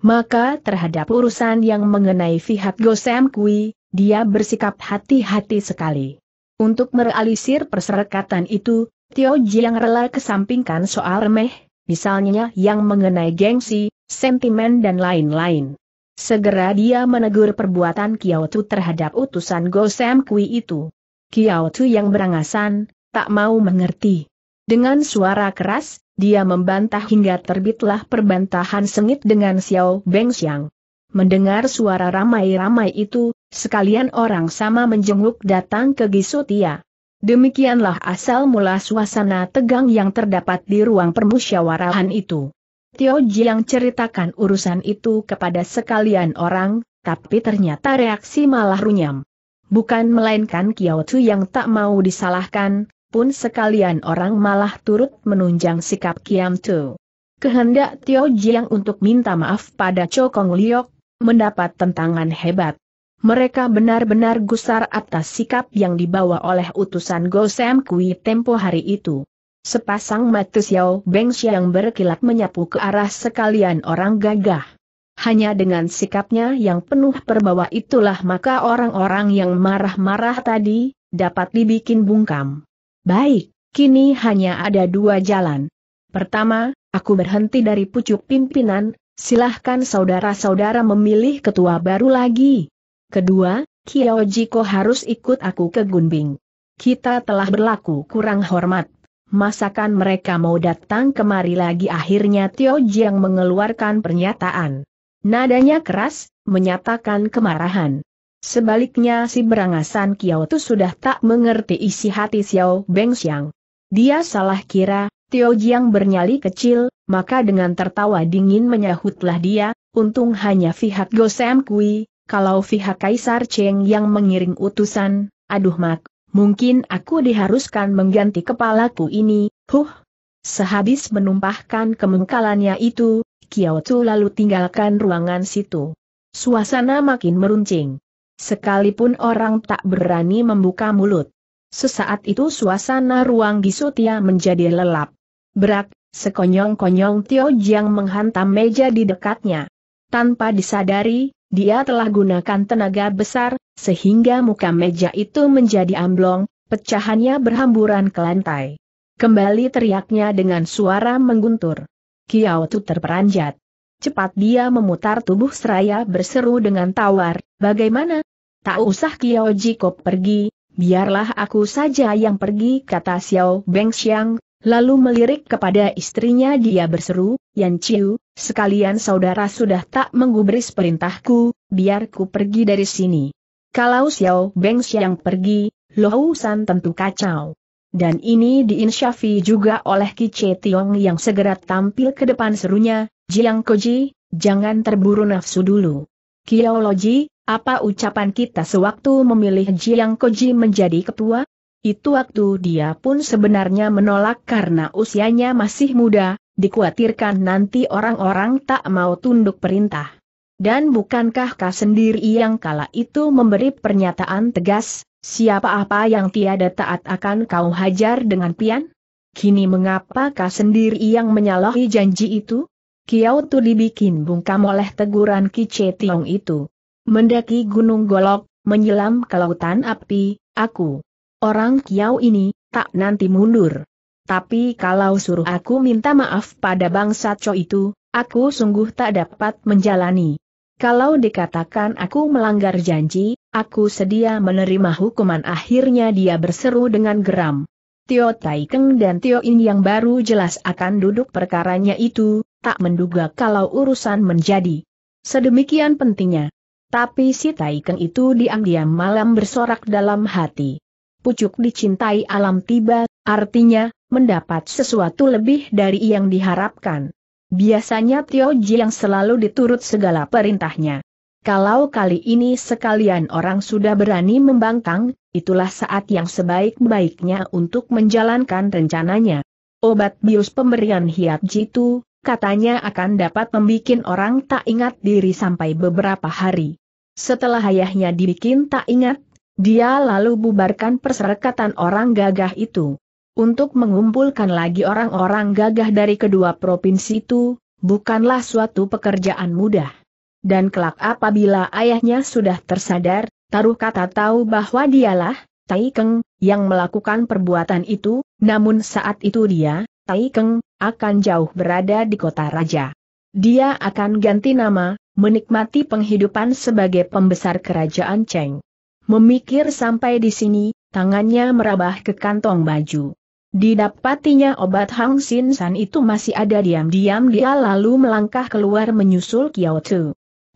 Maka terhadap urusan yang mengenai pihak Gosem Kui, dia bersikap hati-hati sekali. Untuk merealisir perserikatan itu, Tio Jiang rela kesampingkan soal remeh, misalnya yang mengenai gengsi, sentimen dan lain-lain. Segera dia menegur perbuatan Kiao Tu terhadap utusan Gosem Kui itu. Kiao Tu yang berangasan, tak mau mengerti. Dengan suara keras, dia membantah hingga terbitlah perbantahan sengit dengan Xiao Beng Xiang. Mendengar suara ramai-ramai itu, sekalian orang sama menjenguk datang ke Gisutia. Demikianlah asal mula suasana tegang yang terdapat di ruang permusyawarahan itu. Tio Jiang ceritakan urusan itu kepada sekalian orang, tapi ternyata reaksi malah runyam. Bukan melainkan Kiao Chu yang tak mau disalahkan, pun sekalian orang malah turut menunjang sikap Kiam Tu. Kehendak Tio Jiang untuk minta maaf pada Chokong Liok, mendapat tentangan hebat. Mereka benar-benar gusar atas sikap yang dibawa oleh utusan Gosem Kui tempo hari itu. Sepasang mata Xiao Beng yang berkilat menyapu ke arah sekalian orang gagah. Hanya dengan sikapnya yang penuh perbawa itulah maka orang-orang yang marah-marah tadi, dapat dibikin bungkam. Baik, kini hanya ada dua jalan. Pertama, aku berhenti dari pucuk pimpinan, silahkan saudara-saudara memilih ketua baru lagi. Kedua, Kiao Jiko harus ikut aku ke Gunbing. Kita telah berlaku kurang hormat. Masakan mereka mau datang kemari lagi akhirnya Tio Jiang mengeluarkan pernyataan. Nadanya keras, menyatakan kemarahan. Sebaliknya si berangasan Kiaotu sudah tak mengerti isi hati Xiao Beng Xiang. Dia salah kira, Tio Jiang bernyali kecil, maka dengan tertawa dingin menyahutlah dia, untung hanya pihak Gosem Kui, kalau pihak Kaisar Cheng yang mengiring utusan, aduh mak, mungkin aku diharuskan mengganti kepalaku ini, huh. Sehabis menumpahkan kemengkalannya itu, tu lalu tinggalkan ruangan situ. Suasana makin meruncing. Sekalipun orang tak berani membuka mulut. Sesaat itu suasana ruang Gisutia menjadi lelap. Berak, sekonyong-konyong Tio Jiang menghantam meja di dekatnya. Tanpa disadari, dia telah gunakan tenaga besar, sehingga muka meja itu menjadi amblong, pecahannya berhamburan ke lantai. Kembali teriaknya dengan suara mengguntur. Kiao Tu terperanjat. Cepat dia memutar tubuh seraya berseru dengan tawar, Bagaimana? Tak usah Kiao Jiko pergi, biarlah aku saja yang pergi kata Xiao Beng Xiang, lalu melirik kepada istrinya dia berseru, Yan Chiu, sekalian saudara sudah tak menggubris perintahku, biarku pergi dari sini. Kalau Xiao Beng Xiang pergi, Lohou San tentu kacau. Dan ini diinsyafi juga oleh Kiche Tiong yang segera tampil ke depan serunya, Jiang Koji, jangan terburu nafsu dulu. Kiao Loji, apa ucapan kita sewaktu memilih Jiang Koji menjadi ketua? Itu waktu dia pun sebenarnya menolak karena usianya masih muda, dikhawatirkan nanti orang-orang tak mau tunduk perintah. Dan bukankah Kah sendiri yang kala itu memberi pernyataan tegas, siapa apa yang tiada taat akan kau hajar dengan pian? Kini mengapa Kah sendiri yang menyalahi janji itu? Kiau tu dibikin bungkam oleh teguran Kice Tiong itu. Mendaki gunung golok, menyelam ke lautan api, aku. Orang kiau ini, tak nanti mundur. Tapi kalau suruh aku minta maaf pada bangsa co itu, aku sungguh tak dapat menjalani. Kalau dikatakan aku melanggar janji, aku sedia menerima hukuman akhirnya dia berseru dengan geram. Tio Taikeng dan Tio In yang baru jelas akan duduk perkaranya itu, tak menduga kalau urusan menjadi sedemikian pentingnya. Tapi si Taiken itu diam-diam malam bersorak dalam hati. Pucuk dicintai alam tiba, artinya, mendapat sesuatu lebih dari yang diharapkan. Biasanya Tio Ji yang selalu diturut segala perintahnya. Kalau kali ini sekalian orang sudah berani membangkang, itulah saat yang sebaik-baiknya untuk menjalankan rencananya. Obat bius pemberian Hiat Jitu, katanya akan dapat membuat orang tak ingat diri sampai beberapa hari. Setelah ayahnya dibikin tak ingat, dia lalu bubarkan perserikatan orang gagah itu. Untuk mengumpulkan lagi orang-orang gagah dari kedua provinsi itu, bukanlah suatu pekerjaan mudah. Dan kelak apabila ayahnya sudah tersadar, taruh kata tahu bahwa dialah, Tai Keng, yang melakukan perbuatan itu, namun saat itu dia, Tai Keng, akan jauh berada di kota raja. Dia akan ganti nama, menikmati penghidupan sebagai pembesar kerajaan Cheng. Memikir sampai di sini, tangannya merabah ke kantong baju. Didapatinya obat Hang Sin San itu masih ada diam-diam dia lalu melangkah keluar menyusul Kiao Tu.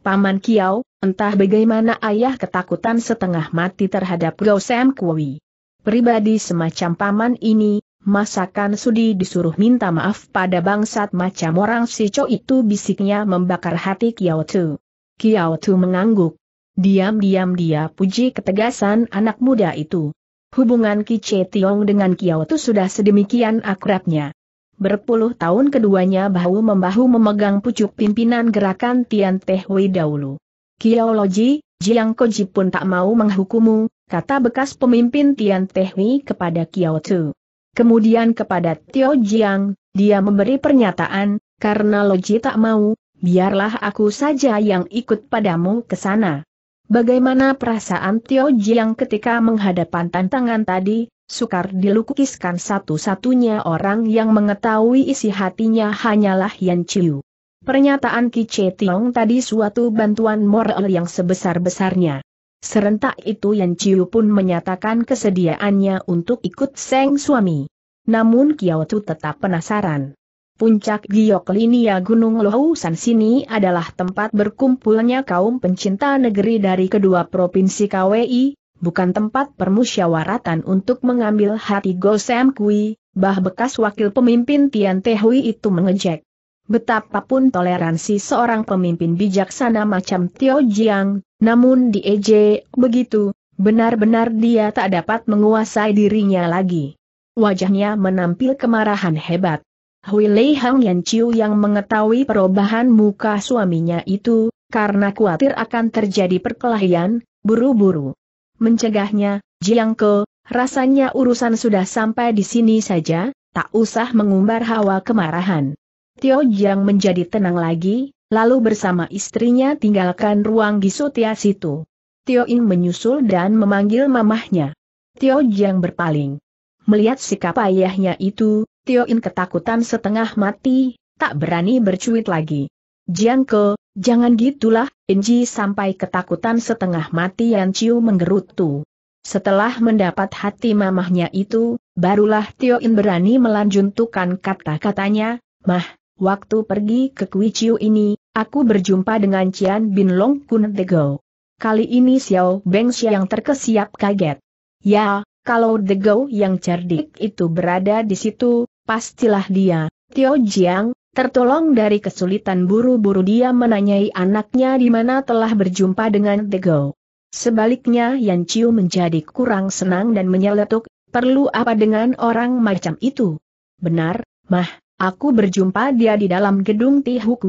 Paman Kiao, entah bagaimana ayah ketakutan setengah mati terhadap Gao Sam Kui. Pribadi semacam paman ini, Masakan Sudi disuruh minta maaf pada bangsat macam orang si Cho itu bisiknya membakar hati Kiao Tu. Kiao Tu mengangguk. Diam-diam dia puji ketegasan anak muda itu. Hubungan Kice Tiong dengan Kiao Tu sudah sedemikian akrabnya. Berpuluh tahun keduanya bahu-membahu memegang pucuk pimpinan gerakan Tian Teh Wei dahulu. Kiao Loji, Jiang Koji pun tak mau menghukumu, kata bekas pemimpin Tian Teh Wei kepada Kiao Tu. Kemudian kepada Tio Jiang, dia memberi pernyataan, karena Loji tak mau, biarlah aku saja yang ikut padamu ke sana. Bagaimana perasaan Tio Jiang ketika menghadapan tantangan tadi, sukar dilukiskan satu-satunya orang yang mengetahui isi hatinya hanyalah Yan Chiu. Pernyataan Ki Che Tiong tadi suatu bantuan moral yang sebesar-besarnya. Serentak itu Yan Chiu pun menyatakan kesediaannya untuk ikut Seng suami. Namun Kiao Chu tetap penasaran. Puncak Giok Linia Gunung Lohousan sini adalah tempat berkumpulnya kaum pencinta negeri dari kedua provinsi KWI, bukan tempat permusyawaratan untuk mengambil hati Sam Kui, bah bekas wakil pemimpin Tian Tehui itu mengejek. Betapapun toleransi seorang pemimpin bijaksana macam Tio Jiang, namun di EJ, begitu, benar-benar dia tak dapat menguasai dirinya lagi. Wajahnya menampil kemarahan hebat. Hui Lei Hang Yan Chiu yang mengetahui perubahan muka suaminya itu, karena khawatir akan terjadi perkelahian, buru-buru. Mencegahnya, Jiang Ke, rasanya urusan sudah sampai di sini saja, tak usah mengumbar hawa kemarahan. Tio Jiang menjadi tenang lagi, lalu bersama istrinya tinggalkan ruang gisotias itu. Tio Ing menyusul dan memanggil mamahnya. Tio Jiang berpaling. Melihat sikap ayahnya itu, Tio Ing ketakutan setengah mati, tak berani bercuit lagi. Jiang Ke, jangan gitulah, Inji sampai ketakutan setengah mati Yan Chiu menggerutu. Setelah mendapat hati mamahnya itu, barulah Tio In berani melanjutkan kata-katanya, Mah, waktu pergi ke Kui Chiu ini, Aku berjumpa dengan Cian Bin Long Kun Dego. Kali ini Xiao Beng yang terkesiap kaget. Ya, kalau Dego yang cerdik itu berada di situ, pastilah dia, Tio Jiang, tertolong dari kesulitan buru-buru dia menanyai anaknya di mana telah berjumpa dengan Dego. Sebaliknya Yan Chiu menjadi kurang senang dan menyeletuk, perlu apa dengan orang macam itu? Benar, Mah, aku berjumpa dia di dalam gedung Ti Huk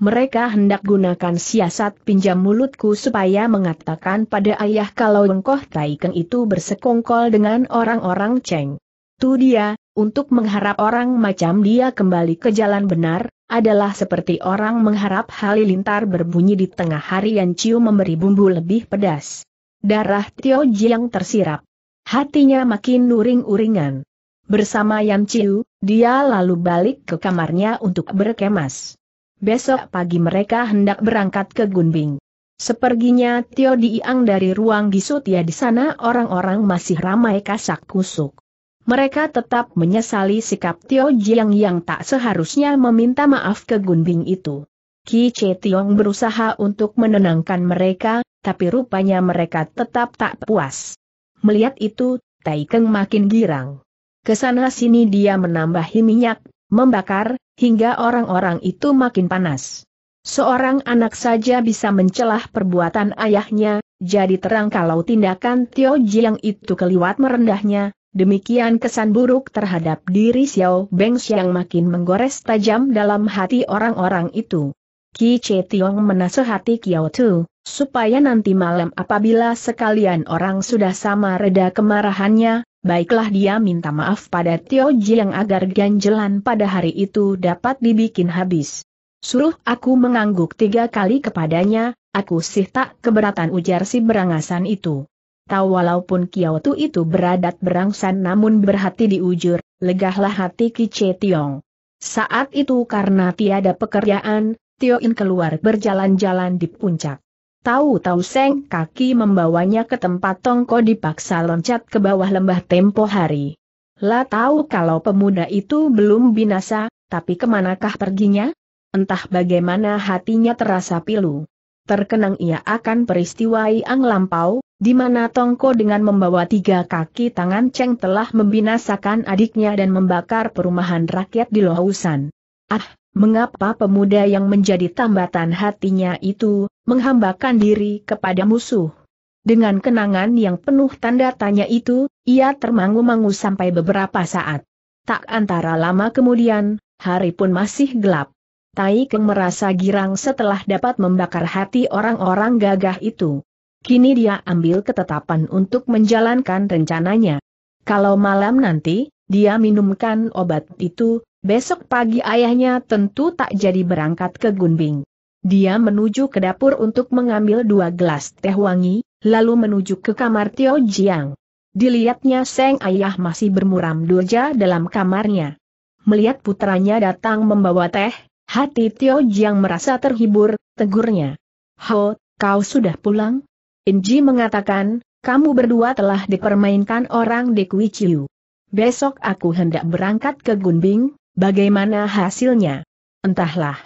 mereka hendak gunakan siasat pinjam mulutku supaya mengatakan pada ayah kalau Engkoh Taikeng itu bersekongkol dengan orang-orang Cheng. Tu dia, untuk mengharap orang macam dia kembali ke jalan benar, adalah seperti orang mengharap halilintar berbunyi di tengah hari yang ciu memberi bumbu lebih pedas. Darah Tio Jiang tersirap. Hatinya makin nuring-uringan. Bersama Yan Ciu, dia lalu balik ke kamarnya untuk berkemas. Besok pagi mereka hendak berangkat ke Gunbing. Seperginya Tio Diang dari ruang gisut ya di sana orang-orang masih ramai kasak kusuk. Mereka tetap menyesali sikap Tio Jiang yang tak seharusnya meminta maaf ke Gunbing itu. Ki Che Tiong berusaha untuk menenangkan mereka, tapi rupanya mereka tetap tak puas. Melihat itu, Tai Keng makin girang. Kesana sini dia menambahi minyak, membakar, hingga orang-orang itu makin panas. Seorang anak saja bisa mencelah perbuatan ayahnya, jadi terang kalau tindakan Tio Jiang itu keliwat merendahnya, demikian kesan buruk terhadap diri Xiao Beng yang makin menggores tajam dalam hati orang-orang itu. Ki Che Tiong menasehati Kiao Tu, supaya nanti malam apabila sekalian orang sudah sama reda kemarahannya, baiklah dia minta maaf pada Tio Jiang agar ganjelan pada hari itu dapat dibikin habis. Suruh aku mengangguk tiga kali kepadanya, aku sih tak keberatan ujar si berangasan itu. Tahu walaupun tu itu beradat berangsan namun berhati diujur, legahlah hati Ki Tiong. Saat itu karena tiada pekerjaan, Tio In keluar berjalan-jalan di puncak. Tahu-tahu seng kaki membawanya ke tempat Tongko dipaksa loncat ke bawah lembah tempo hari. Lah tahu kalau pemuda itu belum binasa, tapi kemanakah perginya? Entah bagaimana hatinya terasa pilu. Terkenang ia akan peristiwa yang lampau, di mana Tongko dengan membawa tiga kaki tangan Cheng telah membinasakan adiknya dan membakar perumahan rakyat di Lohausan. Ah, mengapa pemuda yang menjadi tambatan hatinya itu, menghambakan diri kepada musuh? Dengan kenangan yang penuh tanda tanya itu, ia termangu-mangu sampai beberapa saat. Tak antara lama kemudian, hari pun masih gelap. Tai Keng merasa girang setelah dapat membakar hati orang-orang gagah itu. Kini dia ambil ketetapan untuk menjalankan rencananya. Kalau malam nanti, dia minumkan obat itu, Besok pagi ayahnya tentu tak jadi berangkat ke Gunbing. Dia menuju ke dapur untuk mengambil dua gelas teh wangi, lalu menuju ke kamar Tio Jiang. Dilihatnya Seng Ayah masih bermuram durja dalam kamarnya. Melihat putranya datang membawa teh, hati Tio Jiang merasa terhibur, tegurnya. Ho, kau sudah pulang? Inji mengatakan, kamu berdua telah dipermainkan orang di Chiu. Besok aku hendak berangkat ke Gunbing, Bagaimana hasilnya? Entahlah.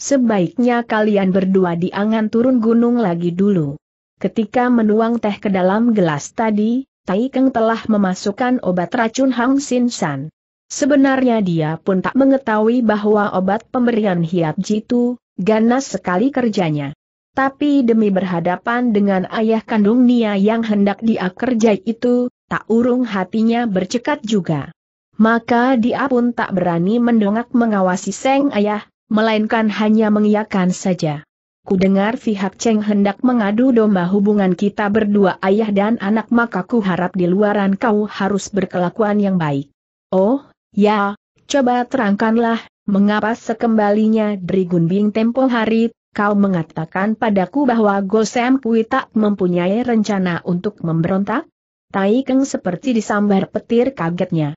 Sebaiknya kalian berdua diangan turun gunung lagi dulu. Ketika menuang teh ke dalam gelas tadi, Tai Keng telah memasukkan obat racun Hang Sin San. Sebenarnya dia pun tak mengetahui bahwa obat pemberian Hiap Jitu, ganas sekali kerjanya. Tapi demi berhadapan dengan ayah kandung Nia yang hendak dia kerjai itu, tak urung hatinya bercekat juga maka dia pun tak berani mendongak mengawasi Seng Ayah, melainkan hanya mengiyakan saja. Ku dengar pihak Cheng hendak mengadu domba hubungan kita berdua ayah dan anak maka ku harap di luaran kau harus berkelakuan yang baik. Oh, ya, coba terangkanlah, mengapa sekembalinya dari Gunbing tempo hari, kau mengatakan padaku bahwa Gosem Kui tak mempunyai rencana untuk memberontak? Tai Keng seperti disambar petir kagetnya.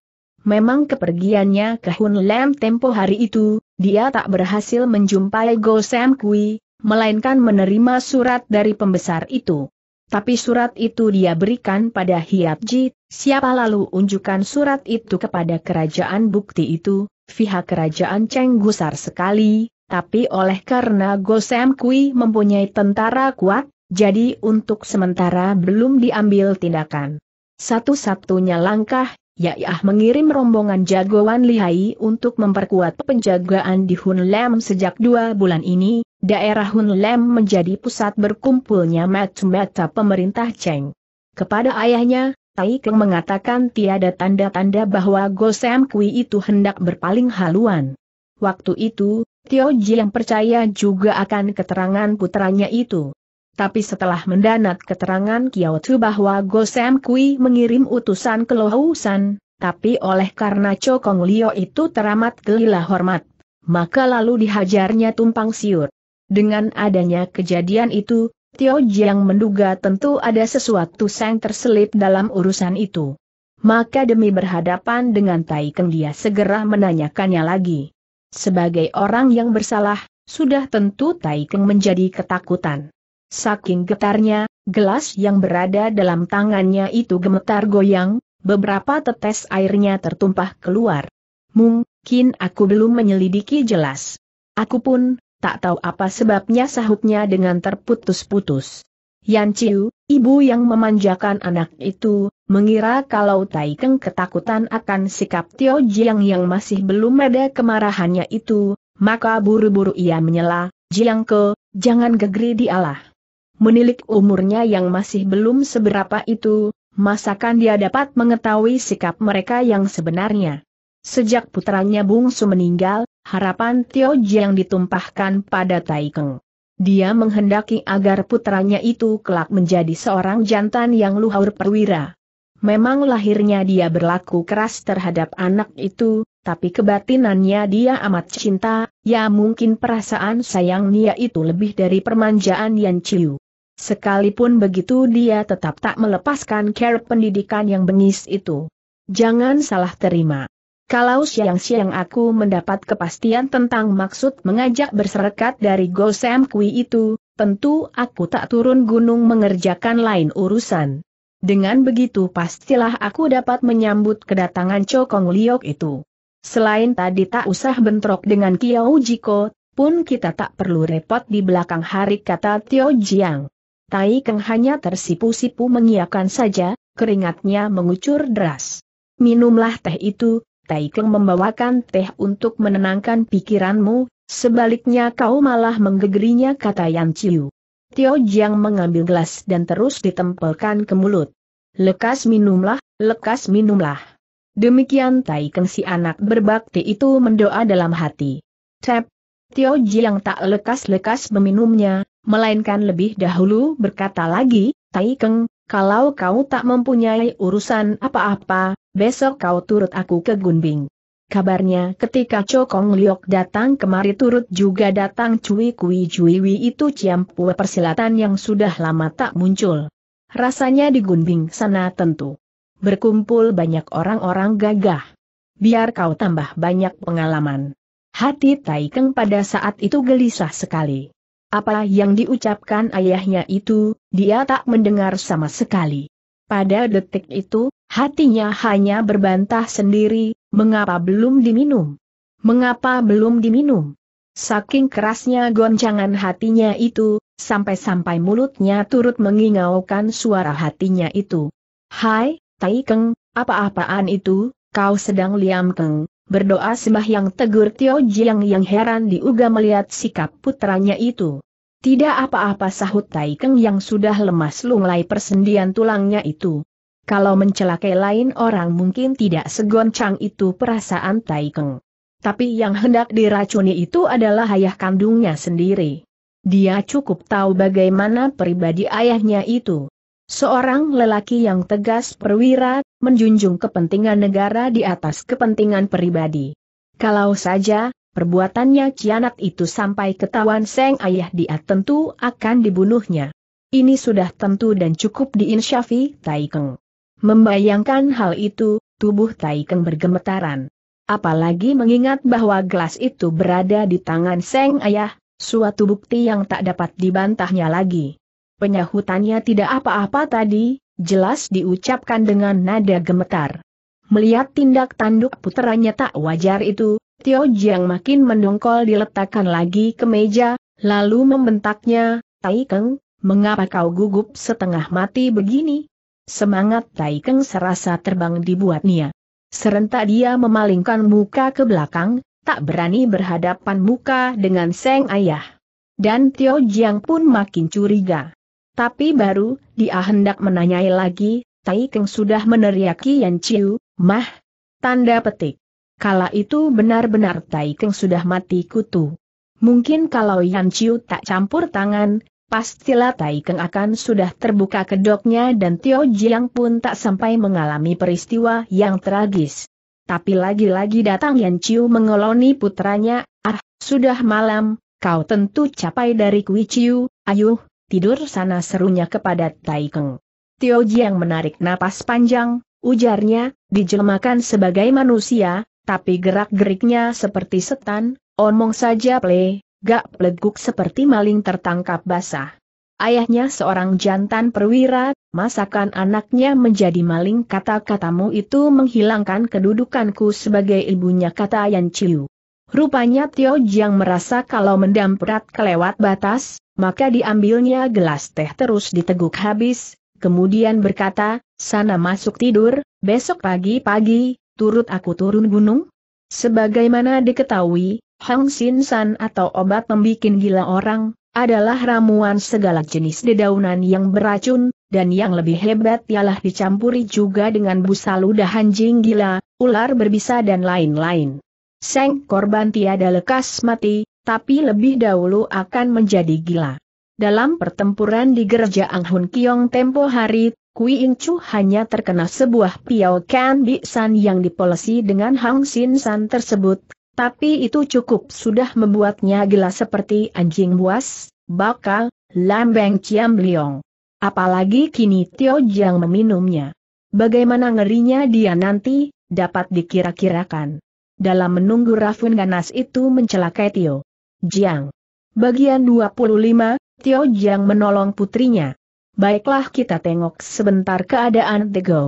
Memang kepergiannya ke Hun Lam tempo hari itu, dia tak berhasil menjumpai Go Sam Kui, melainkan menerima surat dari pembesar itu. Tapi surat itu dia berikan pada Hiap Ji, siapa lalu unjukkan surat itu kepada kerajaan bukti itu, pihak kerajaan Cheng gusar sekali, tapi oleh karena Go Sam Kui mempunyai tentara kuat, jadi untuk sementara belum diambil tindakan. Satu-satunya langkah Yayah mengirim rombongan jagoan lihai untuk memperkuat penjagaan di Hun sejak dua bulan ini, daerah Hun menjadi pusat berkumpulnya mata-mata pemerintah Cheng. Kepada ayahnya, Tai Keng mengatakan tiada tanda-tanda bahwa Gosem Kui itu hendak berpaling haluan. Waktu itu, Tio Ji yang percaya juga akan keterangan putranya itu. Tapi setelah mendanat keterangan Kiao Tzu bahwa Gosem Kui mengirim utusan ke Lohusan, tapi oleh karena Cokong Lio itu teramat gelilah hormat, maka lalu dihajarnya tumpang siur. Dengan adanya kejadian itu, Tio Jiang menduga tentu ada sesuatu yang terselip dalam urusan itu. Maka demi berhadapan dengan Tai Keng dia segera menanyakannya lagi. Sebagai orang yang bersalah, sudah tentu Tai Keng menjadi ketakutan. Saking getarnya, gelas yang berada dalam tangannya itu gemetar goyang, beberapa tetes airnya tertumpah keluar. Mungkin aku belum menyelidiki jelas. Aku pun, tak tahu apa sebabnya sahutnya dengan terputus-putus. Yan Chiu, ibu yang memanjakan anak itu, mengira kalau Tai Keng ketakutan akan sikap Tio Jiang yang masih belum ada kemarahannya itu, maka buru-buru ia menyela, Jiang ke, jangan gegeri dialah menilik umurnya yang masih belum seberapa itu, masakan dia dapat mengetahui sikap mereka yang sebenarnya. Sejak putranya bungsu meninggal, harapan Tio Jiang ditumpahkan pada Taikeng. Dia menghendaki agar putranya itu kelak menjadi seorang jantan yang luhur perwira. Memang lahirnya dia berlaku keras terhadap anak itu, tapi kebatinannya dia amat cinta, ya mungkin perasaan sayangnya itu lebih dari permanjaan Yan Chiu. Sekalipun begitu dia tetap tak melepaskan care pendidikan yang bengis itu. Jangan salah terima. Kalau siang-siang aku mendapat kepastian tentang maksud mengajak berserekat dari Gosem Kui itu, tentu aku tak turun gunung mengerjakan lain urusan. Dengan begitu pastilah aku dapat menyambut kedatangan Cokong Liok itu. Selain tadi tak usah bentrok dengan Kiao Jiko, pun kita tak perlu repot di belakang hari kata Tio Jiang. Tai Keng hanya tersipu-sipu mengiakan saja, keringatnya mengucur deras. Minumlah teh itu, Tai Keng membawakan teh untuk menenangkan pikiranmu, sebaliknya kau malah menggegerinya kata Yan Chiu. Tio Jiang mengambil gelas dan terus ditempelkan ke mulut. Lekas minumlah, lekas minumlah. Demikian Tai Keng si anak berbakti itu mendoa dalam hati. Tep, Tio Jiang tak lekas-lekas meminumnya, melainkan lebih dahulu berkata lagi, Taikeng kalau kau tak mempunyai urusan apa-apa, besok kau turut aku ke Gunbing. Kabarnya ketika Cokong Liok datang kemari turut juga datang Cui Kui Cui Wi itu Ciampue persilatan yang sudah lama tak muncul. Rasanya di Gunbing sana tentu. Berkumpul banyak orang-orang gagah. Biar kau tambah banyak pengalaman. Hati Taikeng pada saat itu gelisah sekali. Apa yang diucapkan ayahnya itu, dia tak mendengar sama sekali. Pada detik itu, hatinya hanya berbantah sendiri, mengapa belum diminum? Mengapa belum diminum? Saking kerasnya goncangan hatinya itu, sampai-sampai mulutnya turut mengingaukan suara hatinya itu. Hai, Taikeng, apa-apaan itu, kau sedang liam Keng, berdoa sembahyang tegur Tio Jiang yang heran diuga melihat sikap putranya itu. Tidak apa-apa sahut Tai Keng yang sudah lemas lunglai persendian tulangnya itu. Kalau mencelakai lain orang mungkin tidak segoncang itu perasaan Tai Keng. Tapi yang hendak diracuni itu adalah ayah kandungnya sendiri. Dia cukup tahu bagaimana pribadi ayahnya itu. Seorang lelaki yang tegas perwira, menjunjung kepentingan negara di atas kepentingan pribadi. Kalau saja, perbuatannya kianat itu sampai ketahuan Seng Ayah dia tentu akan dibunuhnya. Ini sudah tentu dan cukup diinsyafi Taikeng. Membayangkan hal itu, tubuh Taikeng bergemetaran. Apalagi mengingat bahwa gelas itu berada di tangan Seng Ayah, suatu bukti yang tak dapat dibantahnya lagi. Penyahutannya tidak apa-apa tadi, jelas diucapkan dengan nada gemetar. Melihat tindak tanduk puteranya tak wajar itu, Tio Jiang makin mendongkol diletakkan lagi ke meja, lalu membentaknya, Taikeng, mengapa kau gugup setengah mati begini? Semangat Taikeng serasa terbang dibuatnya. Serentak dia memalingkan muka ke belakang, tak berani berhadapan muka dengan Seng Ayah. Dan Tio Jiang pun makin curiga. Tapi baru, dia hendak menanyai lagi, Tai Keng sudah meneriaki Yan Chiu, mah, tanda petik. Kala itu benar-benar Tai Keng sudah mati kutu. Mungkin kalau Yan Chiu tak campur tangan, pastilah Tai Keng akan sudah terbuka kedoknya dan Tio Jiang pun tak sampai mengalami peristiwa yang tragis. Tapi lagi-lagi datang Yan Chiu mengeloni putranya, ah, sudah malam, kau tentu capai dari Kui Chiu, ayuh, tidur sana serunya kepada Tai Keng. Tio Jiang menarik napas panjang, ujarnya, dijelmakan sebagai manusia, tapi gerak-geriknya seperti setan, omong saja ple, gak pleguk seperti maling tertangkap basah. Ayahnya seorang jantan perwira, masakan anaknya menjadi maling kata-katamu itu menghilangkan kedudukanku sebagai ibunya kata Yan Chiu. Rupanya Tio Jiang merasa kalau mendamprat kelewat batas, maka diambilnya gelas teh terus diteguk habis, kemudian berkata, sana masuk tidur, besok pagi-pagi, turut aku turun gunung? Sebagaimana diketahui, Hang Sin San atau obat membuat gila orang, adalah ramuan segala jenis dedaunan yang beracun, dan yang lebih hebat ialah dicampuri juga dengan busa ludah anjing gila, ular berbisa dan lain-lain. Seng korban tiada lekas mati, tapi lebih dahulu akan menjadi gila. Dalam pertempuran di gereja Hun Kiong tempo hari, Kui In Chu hanya terkena sebuah Piao Kan Bi San yang dipolesi dengan Hang Sin San tersebut, tapi itu cukup sudah membuatnya gila seperti anjing buas, bakal, lambeng ciam liong. Apalagi kini Tio Jiang meminumnya. Bagaimana ngerinya dia nanti, dapat dikira-kirakan dalam menunggu Rafun ganas itu mencelakai Tio Jiang. Bagian 25, Tio Jiang menolong putrinya. Baiklah kita tengok sebentar keadaan The Go.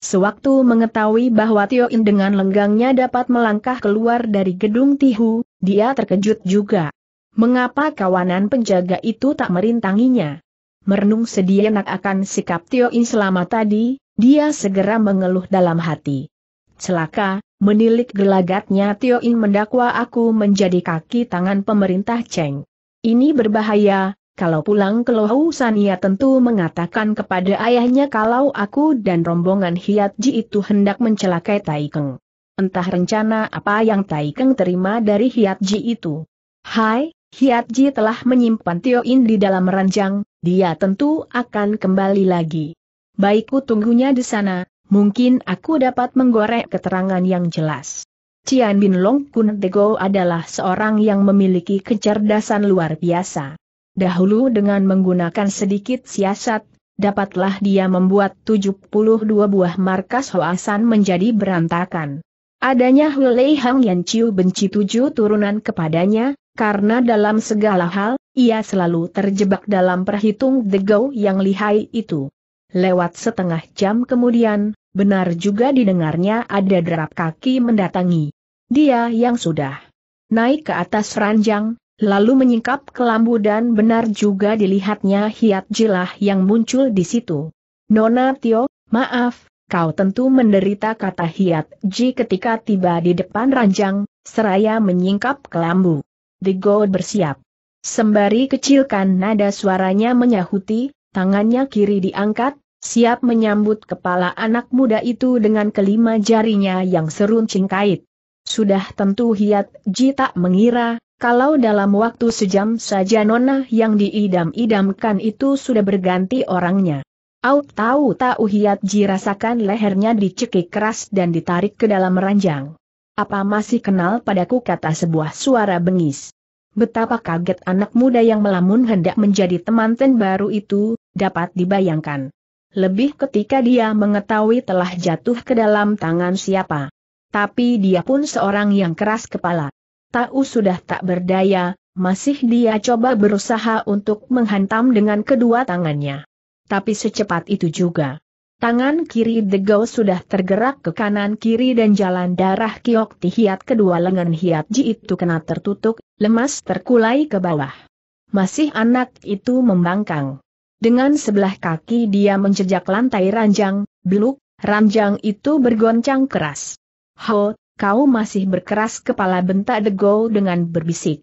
Sewaktu mengetahui bahwa Tio In dengan lenggangnya dapat melangkah keluar dari gedung Tihu, dia terkejut juga. Mengapa kawanan penjaga itu tak merintanginya? Merenung sedianak akan sikap Tio In selama tadi, dia segera mengeluh dalam hati. Celaka, menilik gelagatnya Tio In mendakwa aku menjadi kaki tangan pemerintah Cheng. Ini berbahaya, kalau pulang ke Lohu, Sania tentu mengatakan kepada ayahnya kalau aku dan rombongan Hiat Ji itu hendak mencelakai Taikeng. Entah rencana apa yang Taikeng terima dari Hiat Ji itu. Hai, Hiat Ji telah menyimpan Tio In di dalam ranjang, dia tentu akan kembali lagi. Baikku tunggunya di sana, mungkin aku dapat menggorek keterangan yang jelas. Cian Bin Long Kun Tego adalah seorang yang memiliki kecerdasan luar biasa. Dahulu dengan menggunakan sedikit siasat, dapatlah dia membuat 72 buah markas Hoasan menjadi berantakan. Adanya Hulei Hang Yan Chiu benci tujuh turunan kepadanya, karena dalam segala hal, ia selalu terjebak dalam perhitung The Go yang lihai itu. Lewat setengah jam kemudian, benar juga didengarnya ada derap kaki mendatangi. Dia yang sudah naik ke atas ranjang, lalu menyingkap kelambu dan benar juga dilihatnya hiat jelah yang muncul di situ. Nona Tio, maaf, kau tentu menderita kata hiat ji ketika tiba di depan ranjang, seraya menyingkap kelambu. The God bersiap. Sembari kecilkan nada suaranya menyahuti, tangannya kiri diangkat, siap menyambut kepala anak muda itu dengan kelima jarinya yang seruncing kait. Sudah tentu Hiat Ji tak mengira, kalau dalam waktu sejam saja Nona yang diidam-idamkan itu sudah berganti orangnya. Au tahu tahu Hiat Ji rasakan lehernya dicekik keras dan ditarik ke dalam ranjang. Apa masih kenal padaku kata sebuah suara bengis. Betapa kaget anak muda yang melamun hendak menjadi teman ten baru itu, dapat dibayangkan lebih ketika dia mengetahui telah jatuh ke dalam tangan siapa. Tapi dia pun seorang yang keras kepala. Tahu sudah tak berdaya, masih dia coba berusaha untuk menghantam dengan kedua tangannya. Tapi secepat itu juga. Tangan kiri Degau sudah tergerak ke kanan kiri dan jalan darah Kiok Tihiat kedua lengan Hiat Ji itu kena tertutup, lemas terkulai ke bawah. Masih anak itu membangkang. Dengan sebelah kaki dia menjejak lantai ranjang, beluk, ranjang itu bergoncang keras. Ho, kau masih berkeras kepala bentak Dego dengan berbisik.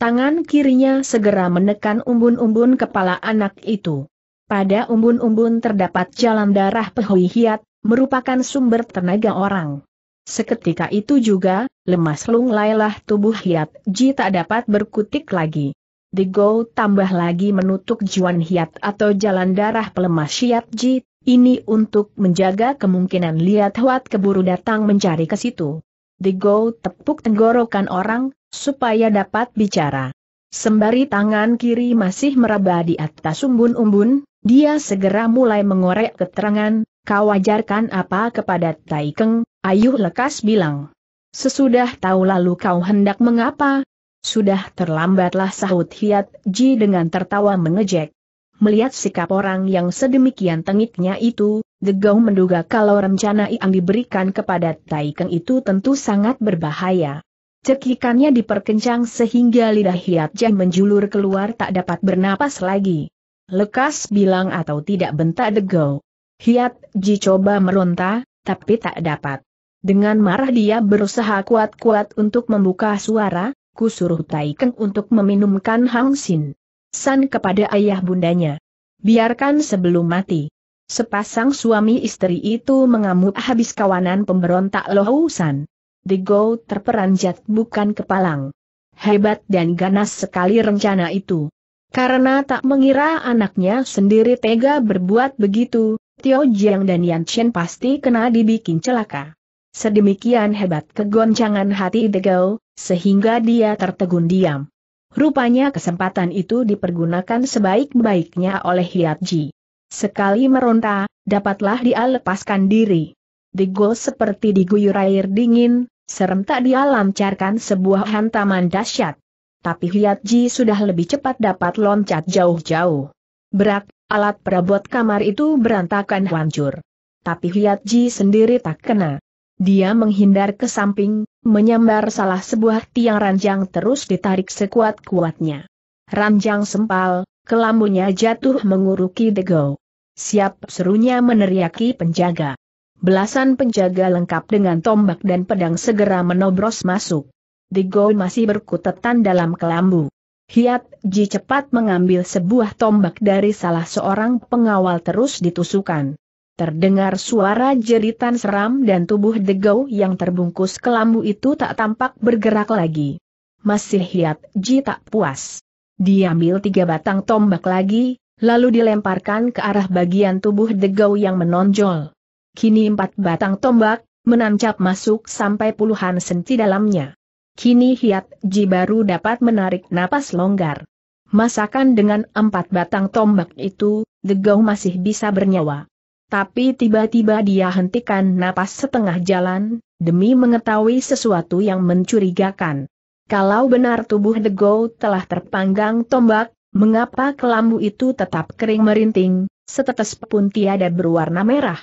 Tangan kirinya segera menekan umbun-umbun kepala anak itu. Pada umbun-umbun terdapat jalan darah Pehui Hiat, merupakan sumber tenaga orang. Seketika itu juga, lemas Lung Lailah tubuh Hiat Ji tak dapat berkutik lagi. The Go tambah lagi menutup Juan Hiat atau jalan darah pelemah Hiat Ji, ini untuk menjaga kemungkinan Liat Huat keburu datang mencari ke situ. The Go tepuk tenggorokan orang, supaya dapat bicara. Sembari tangan kiri masih meraba di atas umbun-umbun, dia segera mulai mengorek keterangan, kau ajarkan apa kepada Taikeng, Ayuh lekas bilang. Sesudah tahu lalu kau hendak mengapa, sudah terlambatlah sahut Hiat Ji dengan tertawa mengejek. Melihat sikap orang yang sedemikian tengiknya itu, Degau menduga kalau rencana yang diberikan kepada Taikeng itu tentu sangat berbahaya. Cekikannya diperkencang sehingga lidah Hiat Ji menjulur keluar tak dapat bernapas lagi. Lekas bilang atau tidak bentak Degau. Hiat Ji coba meronta, tapi tak dapat. Dengan marah dia berusaha kuat-kuat untuk membuka suara, ku suruh Tai untuk meminumkan Hang Sin. San kepada ayah bundanya. Biarkan sebelum mati. Sepasang suami istri itu mengamuk habis kawanan pemberontak Lohou San. The Go terperanjat bukan kepalang. Hebat dan ganas sekali rencana itu. Karena tak mengira anaknya sendiri tega berbuat begitu, Tio Jiang dan Yan Chen pasti kena dibikin celaka. Sedemikian hebat kegoncangan hati Degau, sehingga dia tertegun diam. Rupanya kesempatan itu dipergunakan sebaik-baiknya oleh Hiat Ji. Sekali meronta, dapatlah dia lepaskan diri. Degau seperti diguyur air dingin, serentak dia lancarkan sebuah hantaman dahsyat. Tapi Hiat Ji sudah lebih cepat dapat loncat jauh-jauh. Berak, alat perabot kamar itu berantakan hancur. Tapi Hiat Ji sendiri tak kena. Dia menghindar ke samping, menyambar salah sebuah tiang ranjang terus ditarik sekuat-kuatnya. Ranjang sempal, kelambunya jatuh menguruki Dego. Siap serunya meneriaki penjaga. Belasan penjaga lengkap dengan tombak dan pedang segera menobros masuk. Dego masih berkutetan dalam kelambu. Hiat Ji cepat mengambil sebuah tombak dari salah seorang pengawal terus ditusukan. Terdengar suara jeritan seram dan tubuh Degau yang terbungkus kelambu itu tak tampak bergerak lagi. Masih hiat Ji tak puas. Diambil tiga batang tombak lagi, lalu dilemparkan ke arah bagian tubuh Degau yang menonjol. Kini empat batang tombak, menancap masuk sampai puluhan senti dalamnya. Kini Hiat Ji baru dapat menarik napas longgar. Masakan dengan empat batang tombak itu, Degau masih bisa bernyawa. Tapi tiba-tiba dia hentikan napas setengah jalan, demi mengetahui sesuatu yang mencurigakan. Kalau benar tubuh The Dego telah terpanggang tombak, mengapa kelambu itu tetap kering merinting, setetes pun tiada berwarna merah?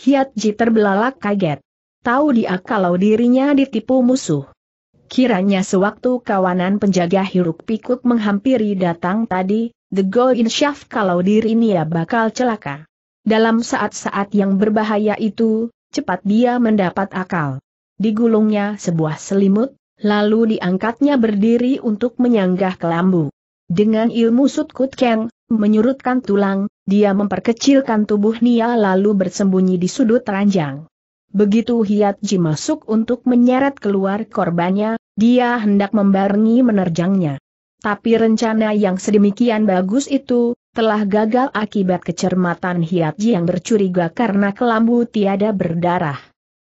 Hiat Ji terbelalak kaget. Tahu dia kalau dirinya ditipu musuh. Kiranya sewaktu kawanan penjaga hiruk pikuk menghampiri datang tadi, The Go Insyaf kalau dirinya bakal celaka. Dalam saat-saat yang berbahaya itu, cepat dia mendapat akal. Digulungnya sebuah selimut, lalu diangkatnya berdiri untuk menyanggah kelambu. Dengan ilmu sutkut keng, menyurutkan tulang, dia memperkecilkan tubuh Nia lalu bersembunyi di sudut ranjang. Begitu Hiat Ji masuk untuk menyeret keluar korbannya, dia hendak membarengi menerjangnya. Tapi rencana yang sedemikian bagus itu, telah gagal akibat kecermatan Hiat yang bercuriga karena kelambu tiada berdarah.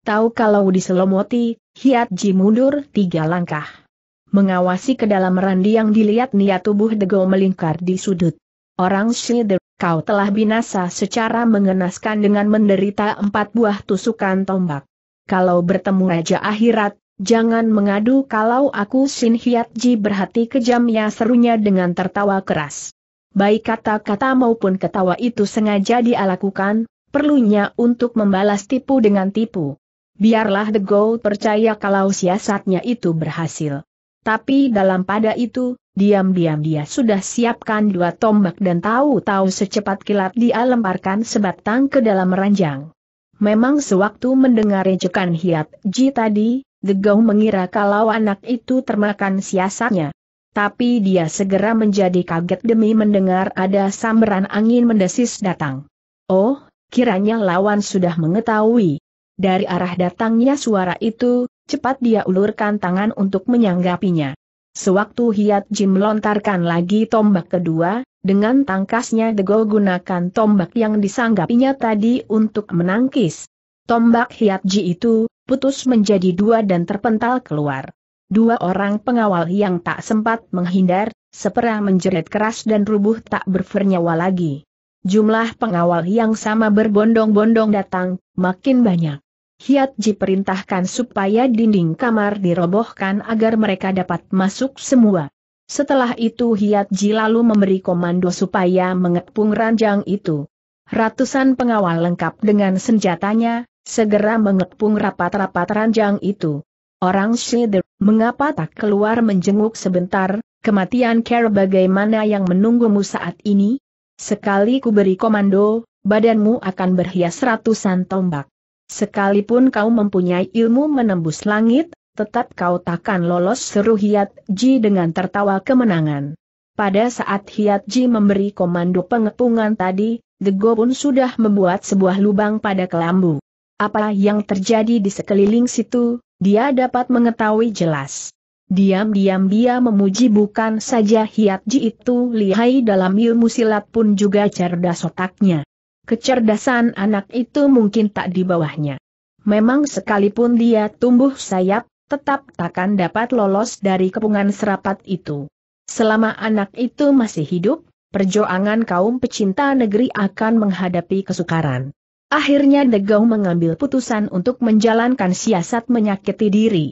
Tahu kalau diselomoti, Hiat Ji mundur tiga langkah. Mengawasi ke dalam randi yang dilihat niat tubuh Dego melingkar di sudut. Orang Shider, kau telah binasa secara mengenaskan dengan menderita empat buah tusukan tombak. Kalau bertemu Raja Akhirat, Jangan mengadu kalau aku Sin Hyat Ji berhati kejam ya serunya dengan tertawa keras. Baik kata-kata maupun ketawa itu sengaja dialakukan. lakukan, perlunya untuk membalas tipu dengan tipu. Biarlah The Gold percaya kalau siasatnya itu berhasil. Tapi dalam pada itu, diam-diam dia sudah siapkan dua tombak dan tahu-tahu secepat kilat dia lemparkan sebatang ke dalam ranjang. Memang sewaktu mendengar ejekan Hiat Ji tadi, Gegau mengira kalau anak itu termakan siasatnya. Tapi dia segera menjadi kaget demi mendengar ada sambaran angin mendesis datang. Oh, kiranya lawan sudah mengetahui. Dari arah datangnya suara itu, cepat dia ulurkan tangan untuk menyanggapinya. Sewaktu Hiat Jim melontarkan lagi tombak kedua, dengan tangkasnya Dego gunakan tombak yang disanggapinya tadi untuk menangkis. Tombak Hiat Ji itu, putus menjadi dua dan terpental keluar. Dua orang pengawal yang tak sempat menghindar, sepera menjerit keras dan rubuh tak bernyawa lagi. Jumlah pengawal yang sama berbondong-bondong datang, makin banyak. Hiat Ji perintahkan supaya dinding kamar dirobohkan agar mereka dapat masuk semua. Setelah itu Hiat Ji lalu memberi komando supaya mengepung ranjang itu. Ratusan pengawal lengkap dengan senjatanya, segera mengepung rapat-rapat ranjang itu. Orang Shider, mengapa tak keluar menjenguk sebentar, kematian Care bagaimana yang menunggumu saat ini? Sekali ku beri komando, badanmu akan berhias ratusan tombak. Sekalipun kau mempunyai ilmu menembus langit, tetap kau takkan lolos seru Hiat Ji dengan tertawa kemenangan. Pada saat Hiat Ji memberi komando pengepungan tadi, Go pun sudah membuat sebuah lubang pada kelambu. Apa yang terjadi di sekeliling situ, dia dapat mengetahui jelas. Diam-diam dia memuji bukan saja Hiat Ji itu lihai dalam ilmu silat pun juga cerdas otaknya. Kecerdasan anak itu mungkin tak di bawahnya. Memang sekalipun dia tumbuh sayap, tetap takkan dapat lolos dari kepungan serapat itu. Selama anak itu masih hidup, perjuangan kaum pecinta negeri akan menghadapi kesukaran. Akhirnya Degau mengambil putusan untuk menjalankan siasat menyakiti diri.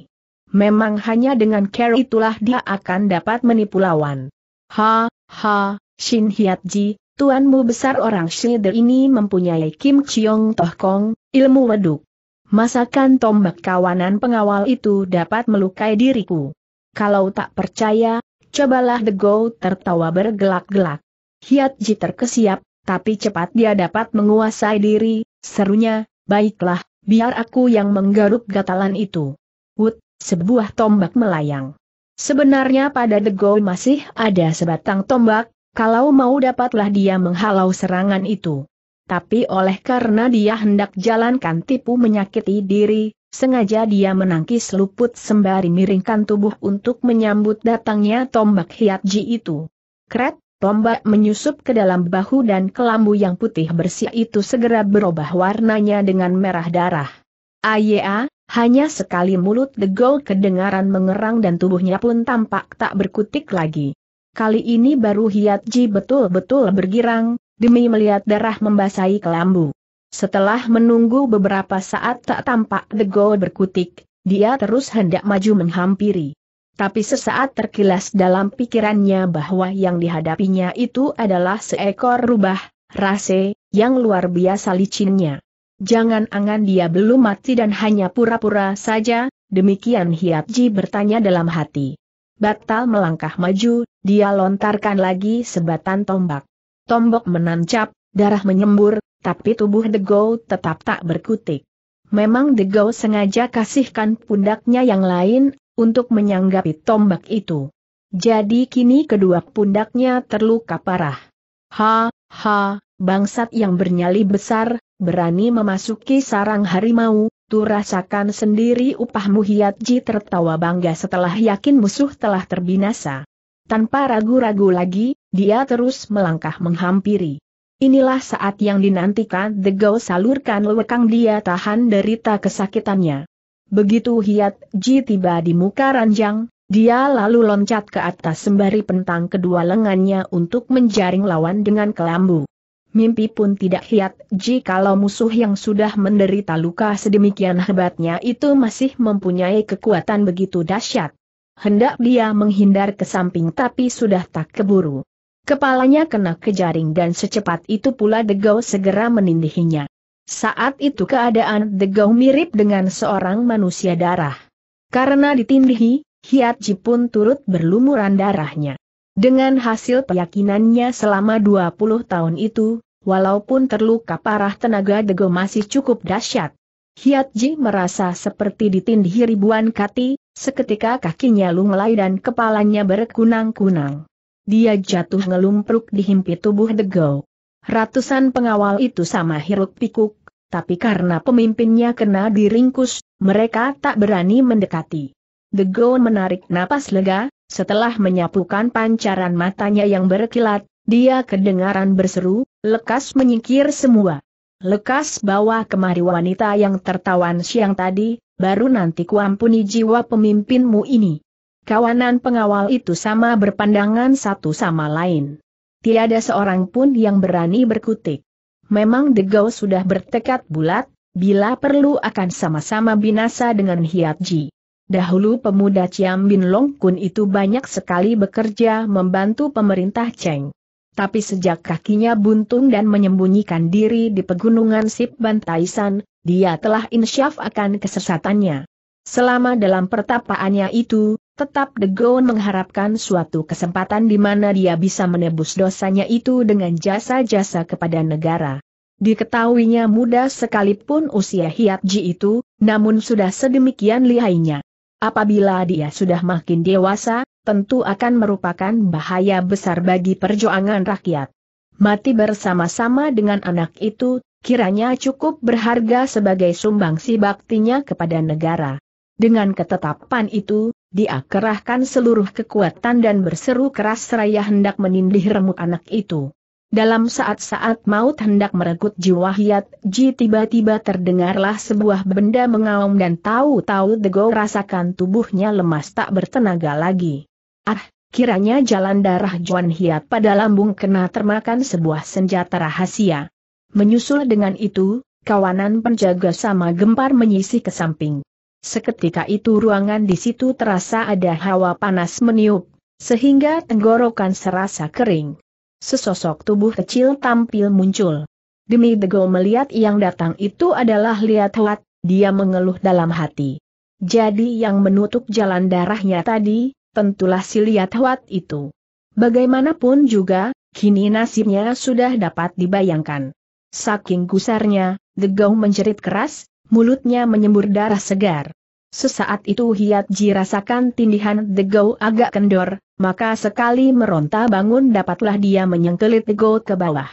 Memang hanya dengan care itulah dia akan dapat menipu lawan. Ha, ha, Shin Hyatji, tuanmu besar orang Shider ini mempunyai Kim Chiong Toh Kong, ilmu weduk. Masakan tombak kawanan pengawal itu dapat melukai diriku. Kalau tak percaya, cobalah Degau tertawa bergelak-gelak. Ji terkesiap, tapi cepat dia dapat menguasai diri, Serunya, baiklah, biar aku yang menggaruk gatalan itu. Wut, sebuah tombak melayang. Sebenarnya pada Dego masih ada sebatang tombak, kalau mau dapatlah dia menghalau serangan itu. Tapi oleh karena dia hendak jalankan tipu menyakiti diri, Sengaja dia menangkis luput sembari miringkan tubuh untuk menyambut datangnya tombak hiatji itu. Kret, Tombak menyusup ke dalam bahu dan kelambu yang putih bersih itu segera berubah warnanya dengan merah darah. Aya, hanya sekali mulut The Gold kedengaran mengerang dan tubuhnya pun tampak tak berkutik lagi. Kali ini baru Hiat Ji betul-betul bergirang, demi melihat darah membasahi kelambu. Setelah menunggu beberapa saat tak tampak The Gold berkutik, dia terus hendak maju menghampiri tapi sesaat terkilas dalam pikirannya bahwa yang dihadapinya itu adalah seekor rubah, rase, yang luar biasa licinnya. Jangan-angan dia belum mati dan hanya pura-pura saja, demikian Hiapji bertanya dalam hati. Batal melangkah maju, dia lontarkan lagi sebatan tombak. Tombok menancap, darah menyembur, tapi tubuh Dego tetap tak berkutik. Memang Dego sengaja kasihkan pundaknya yang lain untuk menyanggapi tombak itu. Jadi kini kedua pundaknya terluka parah. Ha, ha, bangsat yang bernyali besar, berani memasuki sarang harimau, tu rasakan sendiri upahmu Ji tertawa bangga setelah yakin musuh telah terbinasa. Tanpa ragu-ragu lagi, dia terus melangkah menghampiri. Inilah saat yang dinantikan Degau salurkan lekang dia tahan derita kesakitannya. Begitu Hiat Ji tiba di muka ranjang, dia lalu loncat ke atas sembari pentang kedua lengannya untuk menjaring lawan dengan kelambu. Mimpi pun tidak hiat Ji kalau musuh yang sudah menderita luka sedemikian hebatnya itu masih mempunyai kekuatan begitu dahsyat. Hendak dia menghindar ke samping tapi sudah tak keburu. Kepalanya kena ke jaring dan secepat itu pula degau segera menindihinya. Saat itu keadaan Degau mirip dengan seorang manusia darah. Karena ditindihi, Hiatji pun turut berlumuran darahnya. Dengan hasil keyakinannya selama 20 tahun itu, walaupun terluka parah tenaga degau masih cukup dahsyat. Hiatji merasa seperti ditindih ribuan kati, seketika kakinya lunglai dan kepalanya berkunang-kunang. Dia jatuh ngelumpruk di himpit tubuh degau. Ratusan pengawal itu sama hiruk pikuk, tapi karena pemimpinnya kena diringkus, mereka tak berani mendekati. The Go menarik napas lega, setelah menyapukan pancaran matanya yang berkilat, dia kedengaran berseru, lekas menyingkir semua. Lekas bawa kemari wanita yang tertawan siang tadi, baru nanti kuampuni jiwa pemimpinmu ini. Kawanan pengawal itu sama berpandangan satu sama lain tiada seorang pun yang berani berkutik. Memang Degau sudah bertekad bulat, bila perlu akan sama-sama binasa dengan Hiat Ji. Dahulu pemuda Ciam Bin Long Kun itu banyak sekali bekerja membantu pemerintah Cheng. Tapi sejak kakinya buntung dan menyembunyikan diri di pegunungan Sip Bantaisan, dia telah insyaf akan kesesatannya. Selama dalam pertapaannya itu, Tetap The Gown mengharapkan suatu kesempatan di mana dia bisa menebus dosanya itu dengan jasa-jasa kepada negara. Diketahuinya muda sekalipun usia Hiat Ji itu, namun sudah sedemikian lihainya. Apabila dia sudah makin dewasa, tentu akan merupakan bahaya besar bagi perjuangan rakyat. Mati bersama-sama dengan anak itu, kiranya cukup berharga sebagai sumbangsi baktinya kepada negara. Dengan ketetapan itu, dia kerahkan seluruh kekuatan dan berseru keras seraya hendak menindih remuk anak itu. Dalam saat-saat maut hendak meregut jiwa Hiat Ji tiba-tiba terdengarlah sebuah benda mengaum dan tahu-tahu Dego rasakan tubuhnya lemas tak bertenaga lagi. Ah, kiranya jalan darah Juan Hiat pada lambung kena termakan sebuah senjata rahasia. Menyusul dengan itu, kawanan penjaga sama gempar menyisih ke samping. Seketika itu ruangan di situ terasa ada hawa panas meniup, sehingga tenggorokan serasa kering. Sesosok tubuh kecil tampil muncul. Demi Dego melihat yang datang itu adalah Liat Huat, dia mengeluh dalam hati. Jadi yang menutup jalan darahnya tadi, tentulah si Liat Huat itu. Bagaimanapun juga, kini nasibnya sudah dapat dibayangkan. Saking gusarnya, Degau menjerit keras, mulutnya menyembur darah segar. Sesaat itu Hiat Ji rasakan tindihan Degau agak kendor, maka sekali meronta bangun dapatlah dia menyengkelit Degau ke bawah.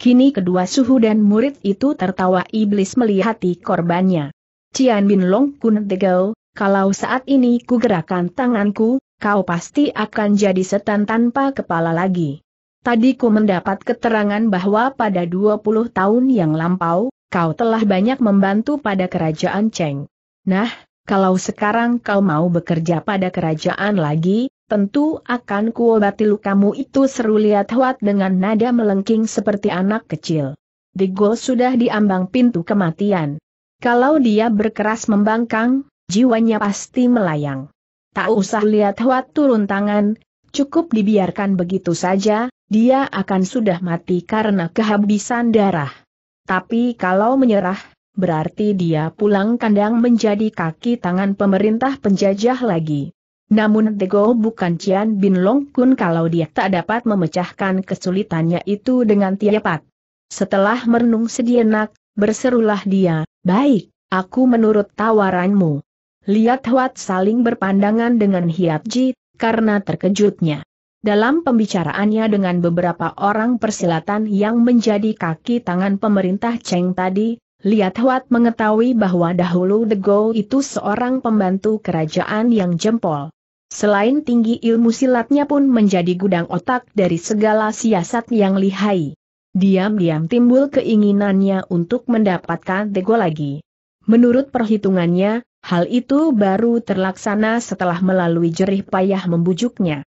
Kini kedua suhu dan murid itu tertawa iblis melihati korbannya. Cian Bin Long Kun Degau, kalau saat ini ku gerakan tanganku, kau pasti akan jadi setan tanpa kepala lagi. Tadi ku mendapat keterangan bahwa pada 20 tahun yang lampau, kau telah banyak membantu pada kerajaan Cheng. Nah, kalau sekarang kau mau bekerja pada kerajaan lagi, tentu akan kuobati lukamu itu seru lihat Huat dengan nada melengking seperti anak kecil. Digol sudah diambang pintu kematian. Kalau dia berkeras membangkang, jiwanya pasti melayang. Tak usah lihat Huat turun tangan, cukup dibiarkan begitu saja, dia akan sudah mati karena kehabisan darah. Tapi kalau menyerah, berarti dia pulang kandang menjadi kaki tangan pemerintah penjajah lagi. Namun Tego bukan Cian Bin Long Kun kalau dia tak dapat memecahkan kesulitannya itu dengan tiapat. Setelah merenung sedienak, berserulah dia, baik, aku menurut tawaranmu. Lihat Huat saling berpandangan dengan Hiat Ji, karena terkejutnya. Dalam pembicaraannya dengan beberapa orang persilatan yang menjadi kaki tangan pemerintah Cheng tadi, Liat Huat mengetahui bahwa dahulu The Go itu seorang pembantu kerajaan yang jempol. Selain tinggi ilmu silatnya pun menjadi gudang otak dari segala siasat yang lihai. Diam-diam timbul keinginannya untuk mendapatkan The Go lagi. Menurut perhitungannya, hal itu baru terlaksana setelah melalui jerih payah membujuknya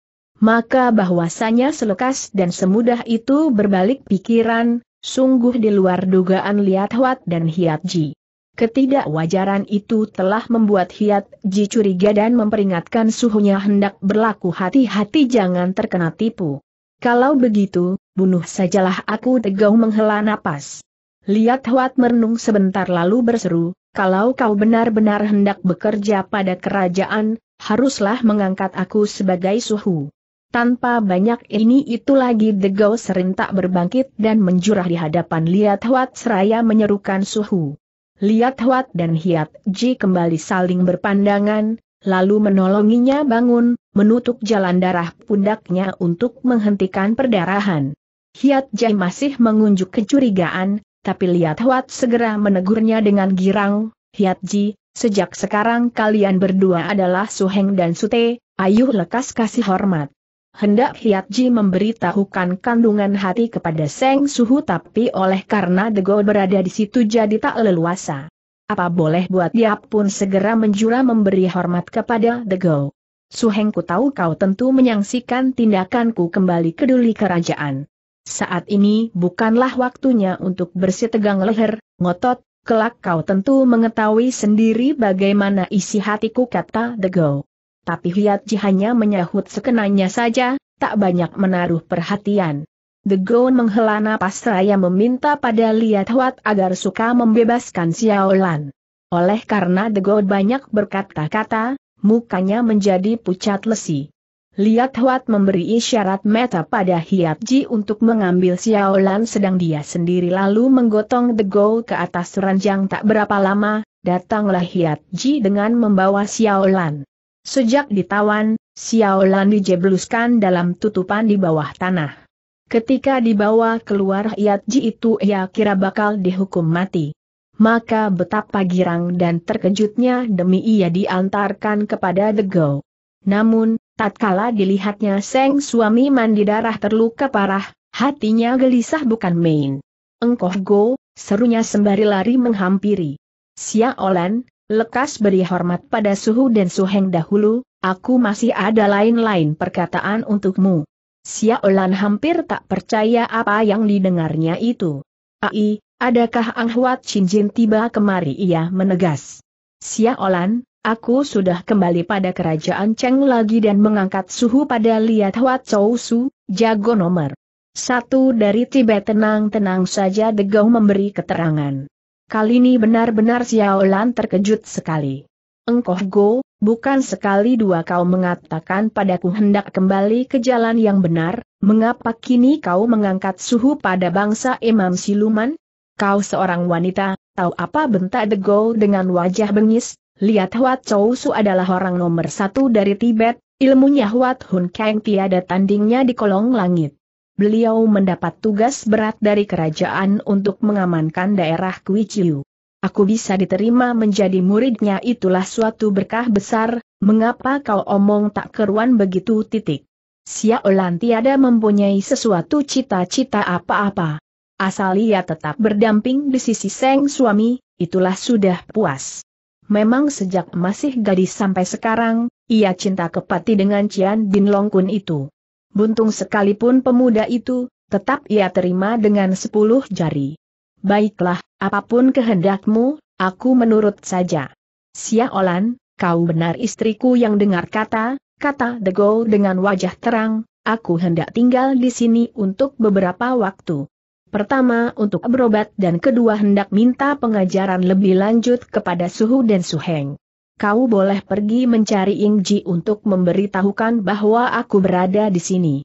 maka bahwasanya selekas dan semudah itu berbalik pikiran, sungguh di luar dugaan Liat Huat dan Hiat Ji. Ketidakwajaran itu telah membuat Hiat Ji curiga dan memperingatkan suhunya hendak berlaku hati-hati jangan terkena tipu. Kalau begitu, bunuh sajalah aku tegau menghela napas. Liat Huat merenung sebentar lalu berseru, kalau kau benar-benar hendak bekerja pada kerajaan, haruslah mengangkat aku sebagai suhu. Tanpa banyak ini itu lagi Degau serentak berbangkit dan menjurah di hadapan Liat Huat seraya menyerukan suhu. Liat Huat dan Hiat Ji kembali saling berpandangan, lalu menolonginya bangun, menutup jalan darah pundaknya untuk menghentikan perdarahan. Hiat Ji masih mengunjuk kecurigaan, tapi Liat Huat segera menegurnya dengan girang, Hiat Ji, sejak sekarang kalian berdua adalah Suheng dan Sute, ayuh lekas kasih hormat hendak Ji memberitahukan kandungan hati kepada Seng Suhu tapi oleh karena Dego berada di situ jadi tak leluasa. Apa boleh buat dia pun segera menjura memberi hormat kepada Dego. Suhengku tahu kau tentu menyaksikan tindakanku kembali ke duli kerajaan. Saat ini bukanlah waktunya untuk bersih tegang leher, ngotot, kelak kau tentu mengetahui sendiri bagaimana isi hatiku kata Dego tapi Hiat Ji hanya menyahut sekenanya saja, tak banyak menaruh perhatian. The Goon menghela napas raya meminta pada Liat Huat agar suka membebaskan Xiao Lan. Oleh karena The Goon banyak berkata-kata, mukanya menjadi pucat lesi. Liat Huat memberi isyarat meta pada Hiat Ji untuk mengambil Xiao Lan sedang dia sendiri lalu menggotong The Goon ke atas ranjang tak berapa lama, datanglah Hiat Ji dengan membawa Xiao Lan. Sejak ditawan, Xiao Lan dijebluskan dalam tutupan di bawah tanah. Ketika dibawa keluar Hiat Ji itu ia kira bakal dihukum mati. Maka betapa girang dan terkejutnya demi ia diantarkan kepada The Go. Namun, tatkala dilihatnya Seng suami mandi darah terluka parah, hatinya gelisah bukan main. Engkoh Go, serunya sembari lari menghampiri. Xiao Lan. Lekas beri hormat pada Suhu dan Suheng dahulu, aku masih ada lain-lain perkataan untukmu. Siaolan hampir tak percaya apa yang didengarnya itu. Ai, adakah Ang Huat Jin tiba kemari ia menegas. Siaolan, aku sudah kembali pada kerajaan Cheng lagi dan mengangkat suhu pada Liat Huat Chou Su, jago nomor. Satu dari Tibet tenang-tenang saja Degau memberi keterangan. Kali ini benar-benar Xiaolan terkejut sekali. Engkoh Go, bukan sekali dua kau mengatakan padaku hendak kembali ke jalan yang benar, mengapa kini kau mengangkat suhu pada bangsa Imam Siluman? Kau seorang wanita, tahu apa bentak The Go dengan wajah bengis? Lihat Huat Chou Su adalah orang nomor satu dari Tibet, ilmunya Huat Hun Kang tiada tandingnya di kolong langit beliau mendapat tugas berat dari kerajaan untuk mengamankan daerah Kuiciu. Aku bisa diterima menjadi muridnya itulah suatu berkah besar, mengapa kau omong tak keruan begitu titik. Siaolan tiada mempunyai sesuatu cita-cita apa-apa. Asal ia tetap berdamping di sisi Seng suami, itulah sudah puas. Memang sejak masih gadis sampai sekarang, ia cinta kepati dengan Cian Bin Longkun itu. Buntung sekalipun pemuda itu, tetap ia terima dengan sepuluh jari. Baiklah, apapun kehendakmu, aku menurut saja. Siaolan, kau benar istriku yang dengar kata, kata Dego dengan wajah terang, aku hendak tinggal di sini untuk beberapa waktu. Pertama untuk berobat dan kedua hendak minta pengajaran lebih lanjut kepada Suhu dan Suheng kau boleh pergi mencari Ingji untuk memberitahukan bahwa aku berada di sini.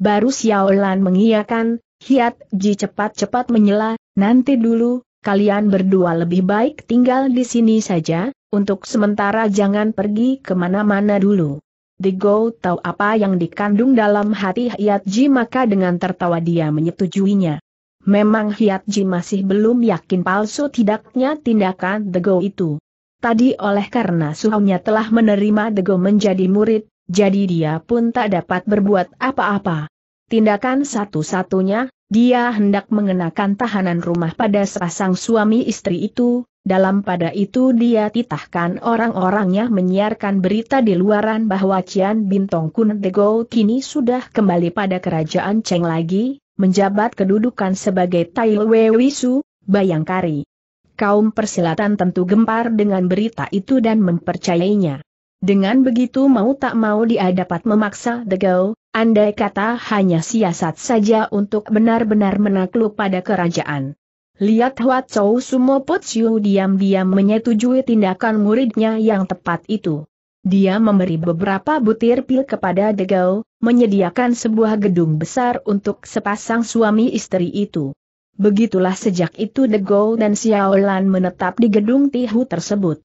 Baru Lan mengiyakan, Hiat Ji cepat-cepat menyela, nanti dulu, kalian berdua lebih baik tinggal di sini saja, untuk sementara jangan pergi kemana-mana dulu. Digo tahu apa yang dikandung dalam hati Hiat Ji maka dengan tertawa dia menyetujuinya. Memang Hiat Ji masih belum yakin palsu tidaknya tindakan Dego itu. Tadi oleh karena suhunya telah menerima Dego menjadi murid, jadi dia pun tak dapat berbuat apa-apa. Tindakan satu-satunya, dia hendak mengenakan tahanan rumah pada sepasang suami istri itu, dalam pada itu dia titahkan orang-orangnya menyiarkan berita di luaran bahwa Cian Bintong Kun Dego kini sudah kembali pada kerajaan Cheng lagi, menjabat kedudukan sebagai Tai Wisu Bayangkari kaum persilatan tentu gempar dengan berita itu dan mempercayainya. Dengan begitu mau tak mau dia dapat memaksa Degau, andai kata hanya siasat saja untuk benar-benar menakluk pada kerajaan. Lihat Huat Chou Sumo Putsu diam-diam menyetujui tindakan muridnya yang tepat itu. Dia memberi beberapa butir pil kepada Degau, menyediakan sebuah gedung besar untuk sepasang suami istri itu. Begitulah sejak itu The Gold dan Xiaolan menetap di gedung Tihu tersebut.